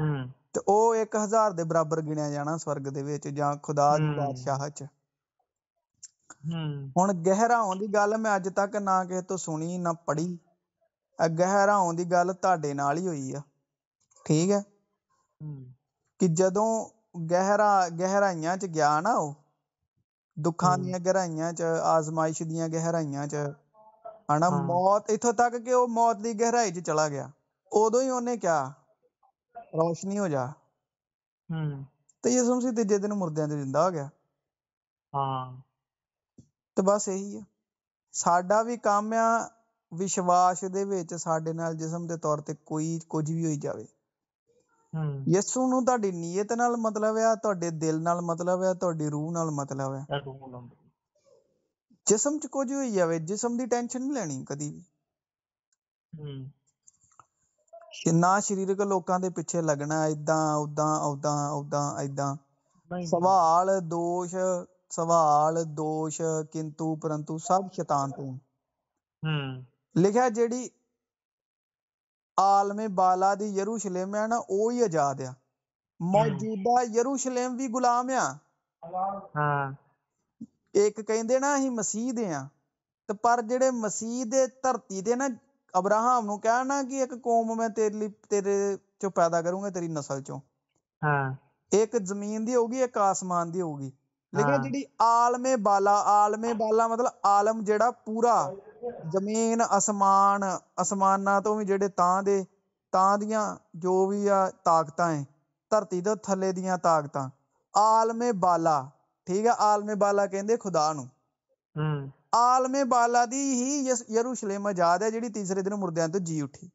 ਹੂੰ ਤੇ ਉਹ 1000 ਦੇ ਬਰਾਬਰ ਗਿਣਿਆ ਜਾਣਾ ਸਵਰਗ ਦੇ ਵਿੱਚ ਜਾਂ ਖੁਦਾ ਦੀ ਬਾਦਸ਼ਾਹ 'ਚ ਹੁਣ ਗਹਿਰਾਉਣ ਦੀ ਗੱਲ ਮੈਂ ਅੱਜ ਤੱਕ ਨਾ ਕਿਸੇ ਤੋਂ ਸੁਣੀ ਨਾ ਪੜ੍ਹੀ ਗਹਿਰਾਉਣ ਦੀ ਗੱਲ ਤੁਹਾਡੇ ਨਾਲ ਹੀ ਹੋਈ ਆ ਠੀਕ ਹੈ ਕਿ ਜਦੋਂ ਗਹਿਰਾ ਗਹਿਰਾਈਆਂ 'ਚ ਗਿਆ ਨਾ ਉਹ ਦੁੱਖਾਂ ਦੀਆਂ ਗਹਿਰਾਈਆਂ 'ਚ ਆਜ਼ਮਾਇਸ਼ ਦੀਆਂ ਗਹਿਰਾਈਆਂ 'ਚ ਹਨਾ ਮੌਤ ਇਥੋਂ ਤੱਕ ਕਿ ਉਹ ਮੌਤ ਦੀ ਗਹਿਰਾਈ 'ਚ ਚਲਾ ਗਿਆ ਉਦੋਂ ਹੀ ਉਹਨੇ ਕਿਹਾ ਰੋਸ਼ਨੀ ਹੋ ਜਾ ਹੂੰ ਤੇ ਯਿਸੂ ਮਸੀਹ ਤੀਜੇ ਦਿਨ ਮੁਰਦਿਆਂ ਤੋਂ ਜ਼ਿੰਦਾ ਹੋ ਗਿਆ ਹਾਂ ਤੇ ਬਸ ਇਹੀ ਆ ਸਾਡਾ ਵੀ ਕੰਮ ਆ ਵਿਸ਼ਵਾਸ ਦੇ ਵਿੱਚ ਸਾਡੇ ਨਾਲ ਜਿਸਮ ਦੇ ਤੌਰ ਤੇ ਕੋਈ ਕੁਝ ਵੀ ਹੋਈ ਜਾਵੇ ਹੂੰ ਯਿਸੂ ਨੂੰ ਤੁਹਾਡੀ ਨੀਅਤ ਨਾਲ ਮਤਲਬ ਆ ਤੁਹਾਡੇ ਦਿਲ ਨਾਲ ਮਤਲਬ ਆ ਤੁਹਾਡੀ ਰੂਹ ਨਾਲ ਮਤਲਬ ਆ ਜਿਸਮ 'ਚ ਕੁਝ ਹੋਈ ਜਾਵੇ ਜਿਸਮ ਦੀ ਟੈਨਸ਼ਨ ਨਹੀਂ ਲੈਣੀ ਕਦੀ ਵੀ ਹੂੰ ਕਿ ਨਾ ਸਰੀਰਕ ਲੋਕਾਂ ਦੇ ਪਿੱਛੇ ਲੱਗਣਾ ਇਦਾਂ ਉਦਾਂ ਉਦਾਂ ਉਦਾਂ ਇਦਾਂ ਸਵਾਲ ਦੋਸ਼ ਸਵਾਲ ਦੋਸ਼ ਕਿੰਤੂ ਪਰੰਤੂ ਸਭ ਸ਼ੈਤਾਨ ਤੋਂ ਹੂੰ ਲਿਖਿਆ ਜਿਹੜੀ ਆਲਮੇ ਬਾਲਾ ਦੀ ਯਰੂਸ਼ਲਮ ਹੈ ਨਾ ਉਹ ਹੀ ਆਜ਼ਾਦ ਆ ਮੌਜੂਦਾ ਯਰੂਸ਼ਲਮ ਵੀ ਗੁਲਾਮ ਆ ਹਾਂ ਇੱਕ ਕਹਿੰਦੇ ਨਾ ਅਸੀਂ ਮਸੀਹ ਦੇ ਆ ਤੇ ਪਰ ਜਿਹੜੇ ਮਸੀਹ ਦੇ ਧਰਤੀ ਦੇ ਨਾ ਅਬਰਾਹਮ ਨੂੰ ਕਹਿਣਾ ਕਿ ਇੱਕ ਕੌਮ ਮੈਂ ਤੇਰੇ ਲਈ ਤੇਰੇ ਚੋਂ ਪੈਦਾ ਕਰੂੰਗਾ ਤੇਰੀ ਨਸਲ ਚੋਂ ਹਾਂ ਇੱਕ ਜ਼ਮੀਨ ਦੀ ਹੋਊਗੀ ਇੱਕ ਆਸਮਾਨ ਦੀ ਹੋਊਗੀ ਲੇਕਿਨ ਜਿਹੜੀ ਆਲਮੇ ਬਾਲਾ ਆਲਮੇ ਬਾਲਾ ਮਤਲਬ ਆਲਮ ਜਿਹੜਾ ਪੂਰਾ ਜ਼ਮੀਨ ਅਸਮਾਨ ਅਸਮਾਨਾਂ ਤੋਂ ਵੀ ਜਿਹੜੇ ਤਾਂ ਦੇ ਤਾਂ ਦੀਆਂ ਜੋ ਵੀ ਆ ਤਾਕਤਾਂ ਐ ਧਰਤੀ ਦੇ ਥੱਲੇ ਦੀਆਂ ਤਾਕਤਾਂ ਆਲਮੇ ਬਾਲਾ ਠੀਕ ਆ ਆਲਮੇ ਬਾਲਾ ਕਹਿੰਦੇ ਖੁਦਾ ਨੂੰ ਹੂੰ ਆਲਮੇ ਬਾਲਾ ਦੀ ਹੀ ਯਰੂਸ਼ਲੇਮ ਆਜ਼ਾਦ ਹੈ ਜਿਹੜੀ ਤੀਸਰੇ ਦਿਨ ਮੁਰਦਿਆਂ ਤੋਂ ਜੀ ਉੱਠੀ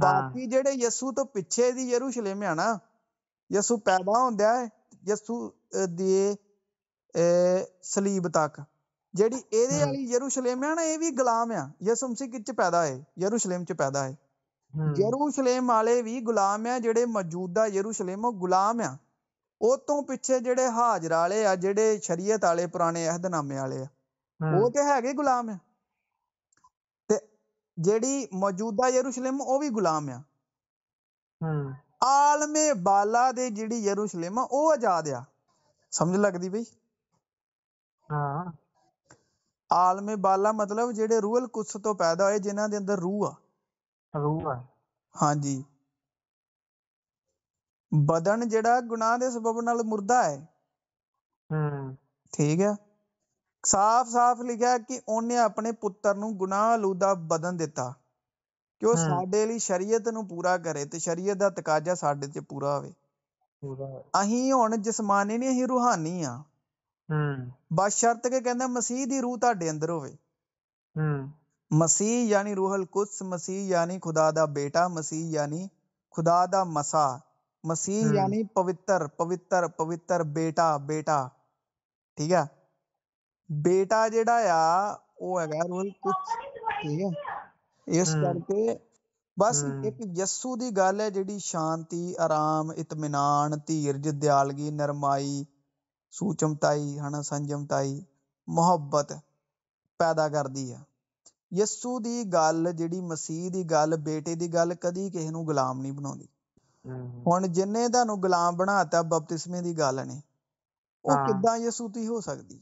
ਬਾਕੀ ਜਿਹੜੇ ਯਸੂ ਤੋਂ ਪਿੱਛੇ ਦੀ ਯਰੂਸ਼ਲੇਮ ਆ ਨਾ ਯਸੂ ਪੈਦਾ ਹੁੰਦਾ ਹੈ ਯਸੂ ਦੇ ਸਲੀਬ ਤੱਕ ਜਿਹੜੀ ਇਹਦੇ ਵਾਲੀ ਯਰੂਸ਼ਲੇਮ ਆ ਨਾ ਇਹ ਵੀ ਗੁਲਾਮ ਆ ਯਸੂ ਮਸੀਹ ਕਿੱਚ ਪੈਦਾ ਹੈ ਯਰੂਸ਼ਲੇਮ ਚ ਪੈਦਾ ਹੈ ਯਰੂਸ਼ਲੇਮ ਵਾਲੇ ਵੀ ਗੁਲਾਮ ਆ ਜਿਹੜੇ ਮੌਜੂਦਾ ਯਰੂਸ਼ਲੇਮ ਉਹ ਗੁਲਾਮ ਆ ਉਹ ਤੋਂ ਪਿੱਛੇ ਜਿਹੜੇ ਹਾਜ਼ਰ ਵਾਲੇ ਆ ਜਿਹੜੇ ਸ਼ਰੀਅਤ ਵਾਲੇ ਪੁਰਾਣੇ ਅਹਿਦਨਾਮੇ ਵਾਲੇ ਆ ਉਹ ਤੇ ਹੈਗੇ ਗੁਲਾਮ ਆ ਤੇ ਜਿਹੜੀ ਮੌਜੂਦਾ ਯਰੂਸ਼ਲਮ ਉਹ ਵੀ ਗੁਲਾਮ ਆ ਹਮ ਆਲਮੇ ਬਾਲਾ ਦੇ ਜਿਹੜੀ ਯਰੂਸ਼ਲਮ ਉਹ ਆਜ਼ਾਦ ਆ ਸਮਝ ਲੱਗਦੀ ਬਈ ਹਾਂ ਆਲਮੇ ਬਾਲਾ ਮਤਲਬ ਜਿਹੜੇ ਰੂਹਲ ਕੁਸ ਤੋਂ ਪੈਦਾ ਹੋਏ ਜਿਨ੍ਹਾਂ ਦੇ ਅੰਦਰ ਰੂਹ ਆ ਰੂਹ ਆ ਹਾਂਜੀ ਬਦਨ ਜਿਹੜਾ ਗੁਨਾਹ ਦੇ ਸਬਬ ਨਾਲ ਮੁਰਦਾ ਹੈ ਹੂੰ ਠੀਕ ਆ ਸਾਫ਼-ਸਾਫ਼ ਲਿਖਿਆ ਕਿ ਉਹਨੇ ਆਪਣੇ ਪੁੱਤਰ ਨੂੰ ਗੁਨਾਹ ਲੂਦਾ ਬਦਨ ਦਿੱਤਾ ਕਿ ਉਹ ਸਾਡੇ ਲਈ ਸ਼ਰੀਅਤ ਨੂੰ ਪੂਰਾ ਕਰੇ ਤੇ ਸ਼ਰੀਅਤ ਦਾ ਤਕਾਜ਼ਾ ਸਾਡੇ 'ਚ ਪੂਰਾ ਹੋਵੇ ਅਹੀਂ ਹੁਣ ਜਿਸਮਾਨੀ ਨਹੀਂ ਅਸੀਂ ਰੂਹਾਨੀ ਆ ਹੂੰ ਸ਼ਰਤ ਕਿ ਕਹਿੰਦਾ ਮਸੀਹ ਦੀ ਰੂਹ ਤੁਹਾਡੇ ਅੰਦਰ ਹੋਵੇ ਹੂੰ ਮਸੀਹ ਯਾਨੀ ਰੂਹਲ ਕੁਦਸ ਮਸੀਹ ਯਾਨੀ ਖੁਦਾ ਦਾ ਬੇਟਾ ਮਸੀਹ ਯਾਨੀ ਖੁਦਾ ਦਾ ਮਸਾ ਮਸੀਹ ਯਾਨੀ ਪਵਿੱਤਰ ਪਵਿੱਤਰ ਪਵਿੱਤਰ ਬੇਟਾ ਬੇਟਾ ਠੀਕ ਆ ਬੇਟਾ ਜਿਹੜਾ ਆ ਉਹ ਹੈਗਾ ਰੋਹਿਤ ਠੀਕ ਹੈ ਇਸ ਕਰਕੇ ਬਸ ਇੱਕ ਯਸੂ ਦੀ ਗੱਲ ਹੈ ਜਿਹੜੀ ਸ਼ਾਂਤੀ ਆਰਾਮ ਇਤਮਿਨਾਨ ਧੀਰਜ ਦਿਆਲਗੀ ਨਰਮਾਈ ਸੂਚਮਤਾਈ ਹਨਾ ਸੰਜਮਤਾਈ ਮੁਹੱਬਤ ਪੈਦਾ ਕਰਦੀ ਆ ਯਸੂ ਦੀ ਗੱਲ ਜਿਹੜੀ ਮਸੀਹ ਦੀ ਗੱਲ ਬੇਟੇ ਦੀ ਗੱਲ ਕਦੀ ਕਿਸੇ ਨੂੰ ਗੁਲਾਮ ਨਹੀਂ ਬਣਾਉਂਦੀ ਹੁਣ ਜਿੰਨੇ ਤੁਹਾਨੂੰ ਗੁਲਾਮ ਬਣਾਤਾ ਬਪਤਿਸਮੇ ਦੀ ਗੱਲ ਨੇ ਉਹ ਕਿੱਦਾਂ ਯਸੂਤੀ ਹੋ ਸਕਦੀ